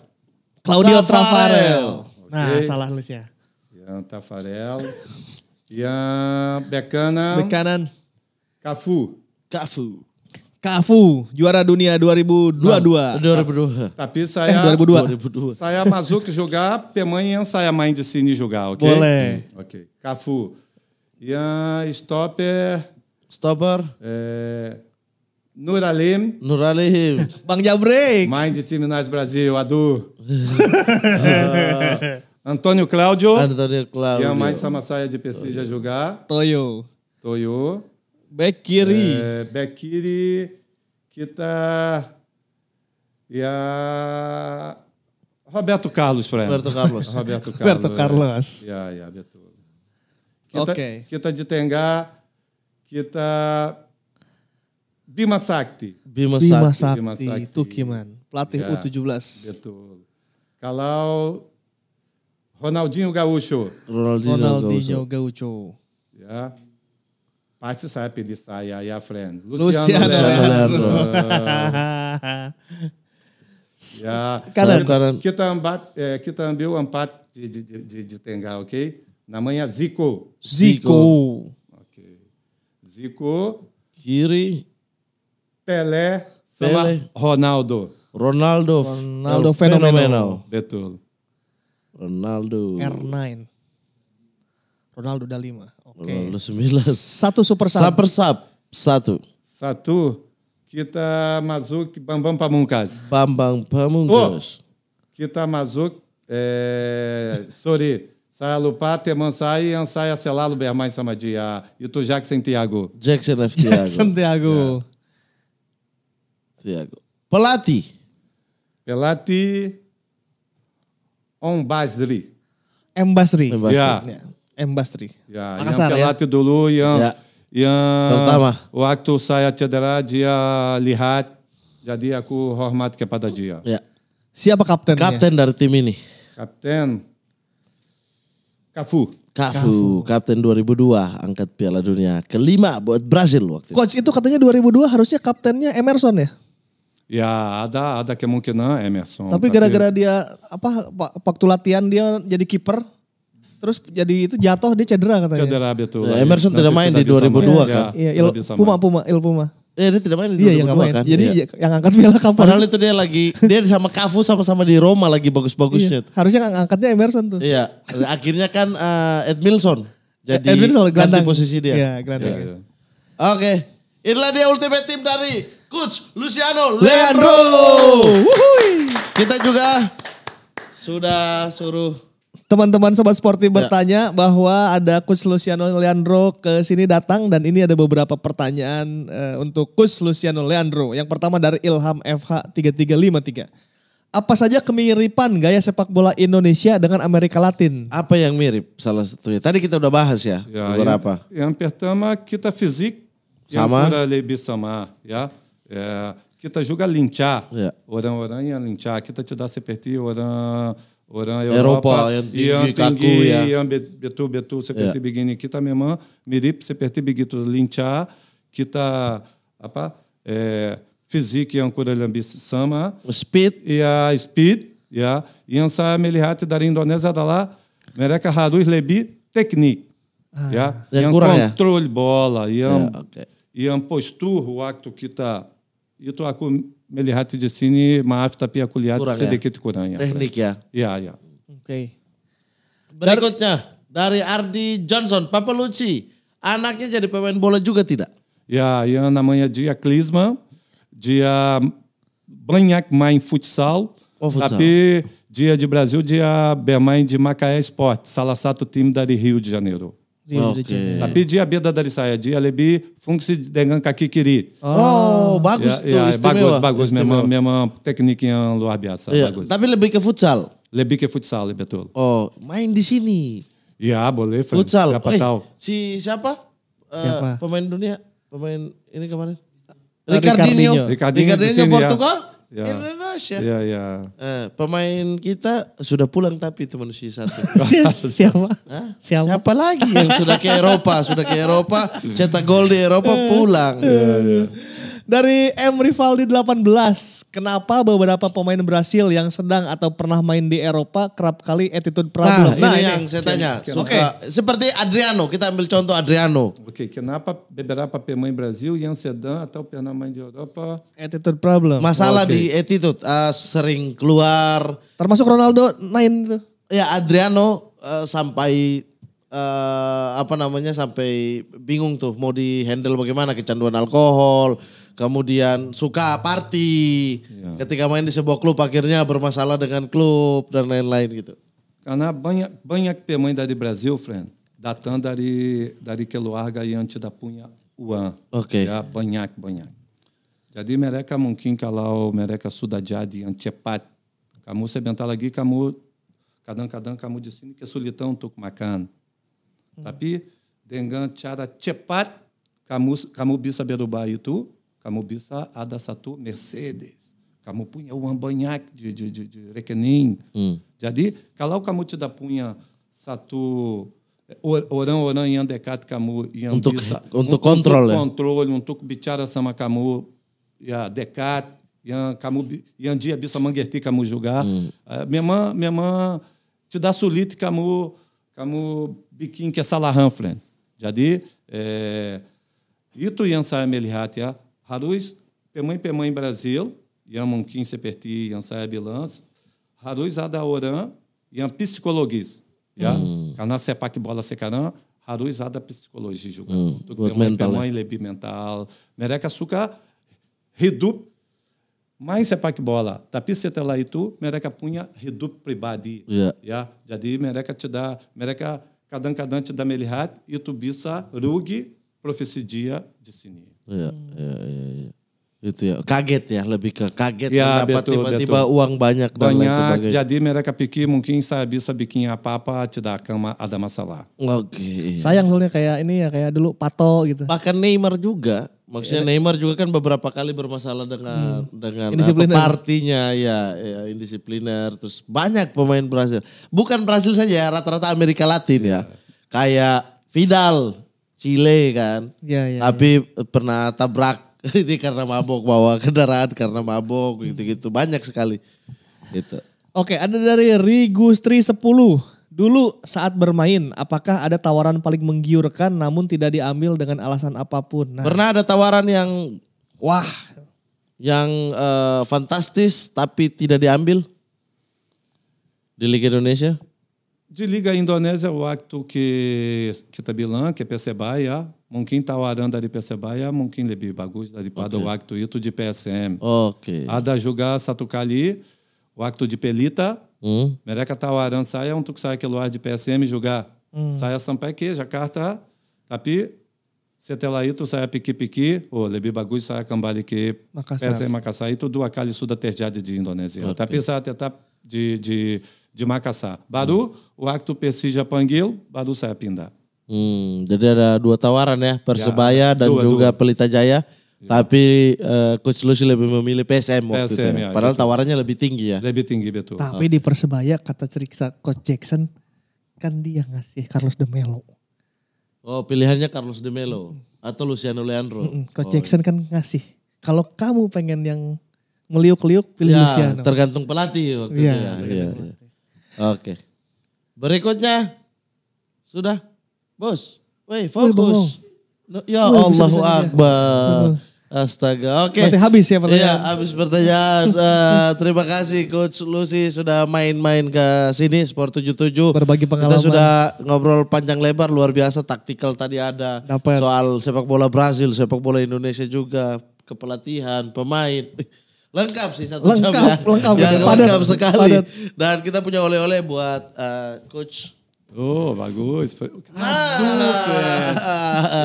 Claudio Tafarel. Tafarel. Okay? Nah, salah nulisnya. Yang Tafarel. yang Bekanan. Bekanan. Kafu. Kafu. Kafu, juara dunia 2022. Nah, 2022. Tapi eh, saya eh, 2002. Saya masuk jogar, pemanha saia mãe de cine jogar, OK? Boleh. Hmm, OK. Kafu. Yang Stopper. Stopper. Eh, Nuralim, Nuralim, Bang Jabrek. Mind Time Nice Brasil, Adu. uh, Antônio Cláudio. Antônio Cláudio. a Mais Samassaia de já jogar, Toyo. Toyo. Bekiri. É, Bekiri. Kita. E a. Roberto Carlos para ela. Roberto Carlos. Roberto Carlos. É. Roberto Carlos. Yeah, yeah, Beto. Kita, okay. kita de Tengá. Kita. Bima Sakti. Bima, Bima Sakti. Bima Sakti. Tukiman, pelatih ya, U17. Betul. Kalau Ronaldinho Gaúcho. Ronaldinho, Ronaldinho Gaúcho. Ya. pasti saya pilih saya ya, friend. Luciano, Luciano Lerner. yeah. Cara, Kita eh, ambat, que também o empate de, de, de, de Tengar, ok? Na manhã Zico. Zico. Zico. Ok. Zico. Kiri. Pelé, Pelé. Ronaldo. Ronaldo. Ronaldo é fenomenal. Betul. Ronaldo. R9. Ronaldo da Lima. Okay. Ronaldo 9. Satu super sub. Super sub. Satu. Satu. Kita masuk Bambang Pamungkas. Bambang Pamungkas. Oh. Kita masuk é, Sori. Sayalupate, Mansai, Ansai, Acelalo, Bermai, Samadia. E tu, Jackson Tiago. Jackson F. Tiago. Jackson Tiago. Yeah. Thiago. Pelatih. Pelatih Om Basri. M Basri. M Basri. Ya. ya M Basri. Ya, Makassar, yang pelatih ya? dulu yang ya. yang Pertama. waktu saya cedera dia lihat jadi aku hormat kepada dia. Ya. Siapa kapten? Kapten dari tim ini. Kapten Kafu. Kafu, kapten 2002 angkat Piala Dunia kelima buat Brazil waktu itu. Coach itu katanya 2002 harusnya kaptennya Emerson ya? Ya ada ada kemungkinan Emerson. Tapi gara-gara dia apa waktu latihan dia jadi kiper terus jadi itu jatuh dia cedera katanya. Cedera betul. Ya, Emerson tidak main di 2002 kan. Iya, ya, il, Puma Puma Il Puma. ya, dia tidak main di 2002 iya, yang kan? main. kan. Jadi iya. yang angkat Piala Kafu. Padahal itu dia lagi dia sama Kafu sama-sama di Roma lagi bagus-bagusnya. Iya. Harusnya yang angkatnya Emerson tuh. Iya. Akhirnya kan uh, eh, Edmilson jadi Edmilson, ganti posisi dia. Iya, ya, ya. Oke. Okay. Inilah dia ultimate team dari Coach Luciano Leandro. Leandro. Kita juga sudah suruh teman-teman sobat sportif ya. bertanya bahwa ada Coach Luciano Leandro ke sini datang dan ini ada beberapa pertanyaan uh, untuk Coach Luciano Leandro. Yang pertama dari Ilham FH 3353. Apa saja kemiripan gaya sepak bola Indonesia dengan Amerika Latin? Apa yang mirip salah satunya? Tadi kita udah bahas ya, ya beberapa. Yang, yang pertama kita fisik Sama. yang lebih sama ya. É, kita tá juga lincah. É. oran Oran, orang yang lincah. Kita tá tidak seperti orang oran oran Europa yang tinggi, yang Betu Betu ya. yang betul betul seperti yeah. begini. Kita memang mirip seperti begitu lincah. Kita tá, apa? é fizik yang kurang lebih sama. Speed. a speed. Ya. Yang saya melihat dari Indonesia adalah mereka harus lebih teknik. Ah. Ya. Yang, yang kurang, kontrol ya? bola, yang, yeah, é, okay. yang postur waktu kita itu aku melihat di sini, maaf tapi aku lihat kurang, sedikit ya? kurang ya. Teknik ya. Iya, iya. Oke. Berikutnya dari e Ardi Johnson, Papa Luci. Anaknya e jadi pemain bola juga tidak? Ya, yang namanya dia Klisma. Dia banyak main futsal. Oh, futsal. Tapi dia di Brasil, dia bermain di Macaé Sport, salah satu tim dari e Rio de Janeiro. Okay. Tapi dia beda dari saya. Dia lebih fungsi dengan kaki kiri. Oh, oh bagus ya, ya, istimewa. Bagus, bagus. Memang, memang teknik yang luar biasa. Ya, bagus. Tapi lebih ke futsal? Lebih ke futsal, iya, betul. Oh, main di sini? Ya, boleh. Futsal. Siapa eh, tahu. Si siapa? Eh, siapa? Uh, pemain dunia? Pemain ini kemarin? Ricardinho. Ricardinho, Ricardinho, Ricardinho ya. Portugal? Ya. Ya. Indonesia. ya ya. Eh, pemain kita sudah pulang tapi itu manusia satu. Siapa? Siapa? Siapa lagi yang sudah ke Eropa, sudah ke Eropa, cetak gol di Eropa pulang. Ya, ya. Dari M Rivaldi 18, kenapa beberapa pemain Brasil yang sedang atau pernah main di Eropa kerap kali attitude problem? Nah, nah ini, ini yang saya tanya. Oke, okay. seperti Adriano, kita ambil contoh Adriano. Oke, okay. kenapa beberapa pemain Brasil yang sedang atau pernah main di Eropa attitude problem? Masalah okay. di attitude uh, sering keluar. Termasuk Ronaldo main itu. Ya, Adriano uh, sampai uh, apa namanya sampai bingung tuh mau di handle bagaimana kecanduan alkohol kemudian suka party. Ya. Ketika main di sebuah klub akhirnya bermasalah dengan klub dan lain-lain gitu. Karena banyak banyak pemain dari Brasil, friend, datang dari dari keluarga yang tidak punya uang. Okay. Ya, banyak banyak. Jadi mereka mungkin kalau mereka sudah jadi yang cepat kamu sebentar lagi kamu kadang-kadang kamu di sini kesulitan untuk makan. Hmm. Tapi dengan cara cepat kamu kamu bisa berubah itu a da satu Mercedes. Camu o Ambanhac de, de, de, de Requenim. Hum. Jadi, kalau kamu tidak punya satu orang orang yang dekat kamu yang untuk, bisa untuk, kontrol kontrol untuk bicara sama kamu ya dekat yang kamu yang dia bisa mengerti kamu juga hum. é, mãe uh, memang memang tidak sulit kamu kamu bikin kesalahan é friend jadi eh, é, itu yang saya melihat ya Haruz, Pemãe em Brasil, Yamanquim Seperti, Yansaia Bilans, Haruz Adaoran, Yan Psicologis. Ya? Mm. Hum. Kana Sepak Bola Secaran, Haruz Ada Psicologia Juga. Mm. Pemãe Pemãe Lebi Mental, Mereca Suca, Redup mais sepak bola, tapis setelaitu, mereka Punha, Redup pribadi. Já Ya, jadi mereka dá mereka kadang-kadang tidak melihat itu bisa rugi profecidia de di Iya, hmm. iya, iya, iya. Ya. Itu ya, kaget ya, lebih ke kaget ya, mendapat tiba-tiba uang banyak, banyak lain Jadi mereka pikir mungkin saya bisa bikin apa-apa, tidak akan ada masalah. Oke. Okay. Sayang soalnya kayak ini ya, kayak dulu Pato gitu. Bahkan Neymar juga. Maksudnya ya. Neymar juga kan beberapa kali bermasalah dengan hmm. dengan apa, partinya ya, ya indisipliner terus banyak pemain Brasil. Bukan Brasil saja rata-rata Amerika Latin ya. ya. Kayak Fidal Chile kan. Iya, iya. Tapi ya. pernah tabrak ini karena mabok bawa kendaraan karena mabok gitu-gitu banyak sekali. Gitu. Oke, ada dari Rigustri 10. Dulu saat bermain, apakah ada tawaran paling menggiurkan namun tidak diambil dengan alasan apapun? Nah. Pernah ada tawaran yang wah, yang uh, fantastis tapi tidak diambil di Liga Indonesia? De liga Indonésia, o acto que Kitabilan, tá que é Persebaya, Mungkin Tawaran dari Persebaya, monquin Lebi Bagus dari Pada, o acto Ito de PSM. Ok. Adajugá Satukali, o acto de Pelita, hum. Mereca Tawaran Saia, um que Keluar é de PSM, Jugá. Hum. Saia Sampaike, Jakarta, Tapi, setela Ito Saia Piqui Piqui, o Lebi Bagus, Saia Cambalique, PSM Macassar, e tudo Akali Suda Terjade de Indonésia. Okay. Tapi Saia Tetap de, de de Makassar. Baru, hmm. waktu Persija Panggil, baru saya pindah. Hmm, jadi ada dua tawaran ya, Persebaya ya, dan dua, juga dua. Pelita Jaya. Ya. Tapi uh, Coach Lucy lebih memilih PSM waktu PSM, itu. Ya. ya Padahal betul. Gitu. tawarannya lebih tinggi ya. Lebih tinggi betul. Tapi di Persebaya kata ceriksa Coach Jackson kan dia ngasih Carlos De Melo. Oh, pilihannya Carlos De Melo hmm. atau Luciano Leandro. Hmm, Coach oh. Jackson iya. kan ngasih. Kalau kamu pengen yang meliuk-liuk pilih ya, Luciano. Tergantung pelatih waktu ya, itu ya. ya, ya. Oke. Berikutnya sudah, bos. Woi, fokus. ya Allahu Akbar. Astaga, oke. Okay. habis ya pertanyaan. Iya, habis pertanyaan. uh, terima kasih Coach Lucy sudah main-main ke sini Sport 77. Berbagi pengalaman. Kita sudah ngobrol panjang lebar luar biasa taktikal tadi ada. Dapet. Soal sepak bola Brazil, sepak bola Indonesia juga, kepelatihan, pemain. Lengkap sih satu lengkap, jam ya. Lengkap, ya, lengkap. sekali. Padat. Dan kita punya oleh-oleh buat uh, coach Oh, bagus. Ah,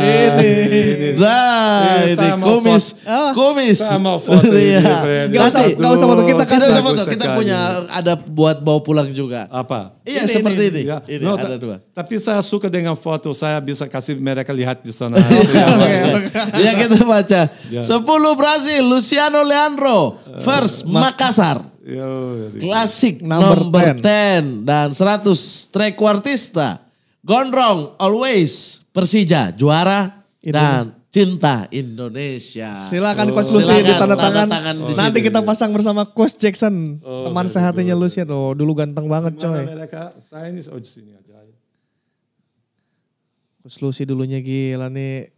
ini. Nah, ini iya, kumis. Kumis. Sama foto iya. Gak usah, gak usah foto kita kan. Gak foto, kita punya ada buat bawa pulang juga. Apa? Iya, ini, seperti ini. Ini, ya. ini no, ada dua. Tapi saya suka dengan foto, saya bisa kasih mereka lihat di sana. ya, kita baca. Ya. Sepuluh Brasil, Luciano Leandro. First, eh, Makassar. Klasik number, number 10. dan 100 track artista. Gondrong always Persija juara dan cinta Indonesia. Silakan oh. konklusi tanda tangan. tangan oh. Nanti kita pasang bersama Coach Jackson, oh, teman sehatnya Lucian. Oh, dulu ganteng banget coy. Konsulsi oh, Lucy dulunya gila nih.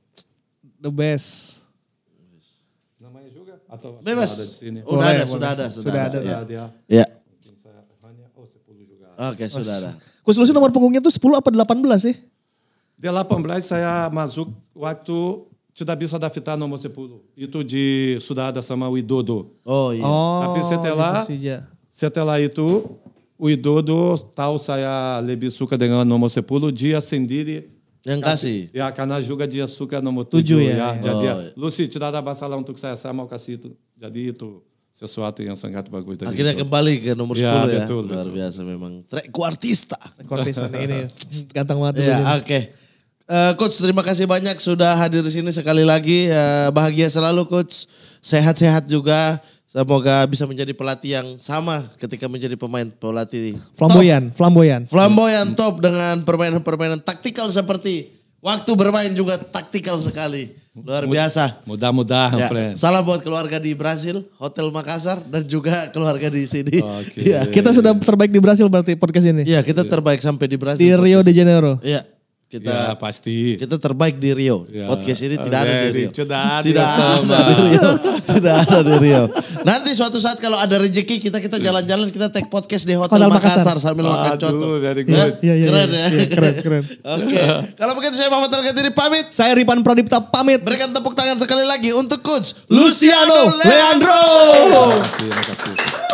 The best. Atau Bebas. ada di sini. Udah ada, sudah ada, sudah, sudah ada. Sudah ada. Ya. ya. Mungkin saya hanya oh 10 juga. Oke, okay, sudah ada. Coach Lucy nomor punggungnya tuh 10 apa 18 sih? De 18 saya masuk waktu sudah bisa adaptar nomor 10. Itu di Sudada sama Widodo. Oh iya. Oh, Tapi setelah setelah itu Widodo tahu saya lebih suka dengan nomor 10 di Ascendiri yang kasih. Ya, karena juga dia suka nomor tujuh, tujuh ya. ya. ya. Jadi, ya, oh. Iya. Lucy, tidak ada masalah untuk saya, saya mau kasih itu. Jadi itu sesuatu yang sangat bagus. Dari Akhirnya itu. kembali ke nomor ya, 10 ya. Luar biasa memang. Treku artista. Treku artista ini. Ganteng banget. Ya, oke. Okay. Uh, eh, Coach, terima kasih banyak sudah hadir di sini sekali lagi. Uh, bahagia selalu Coach. Sehat-sehat juga. Semoga bisa menjadi pelatih yang sama ketika menjadi pemain pelatih flamboyan, top. flamboyan. Flamboyan top dengan permainan-permainan taktikal seperti waktu bermain juga taktikal sekali. Luar biasa. Mudah-mudahan, ya. Friend. Salam buat keluarga di Brasil, Hotel Makassar dan juga keluarga di sini. Okay. Ya. Kita sudah terbaik di Brasil berarti podcast ini. Iya, kita terbaik sampai di Brasil. Di Rio de Janeiro. Iya. Kita ya, pasti. Kita terbaik di Rio. Ya. Podcast ini tidak okay, ada di Rio. Tidak ada, tidak ada di Rio. tidak ada di Rio. Nanti suatu saat kalau ada rezeki kita kita jalan-jalan kita take podcast di hotel Makassar. Makassar sambil makan coto. Dari Ya, ya, ya, keren ya. ya. keren, keren. Oke. Okay. kalau begitu saya Muhammad al diri pamit. Saya Ripan Pradipta pamit. Berikan tepuk tangan sekali lagi untuk coach Luciano Leandro. Leandro. Terima kasih, terima kasih.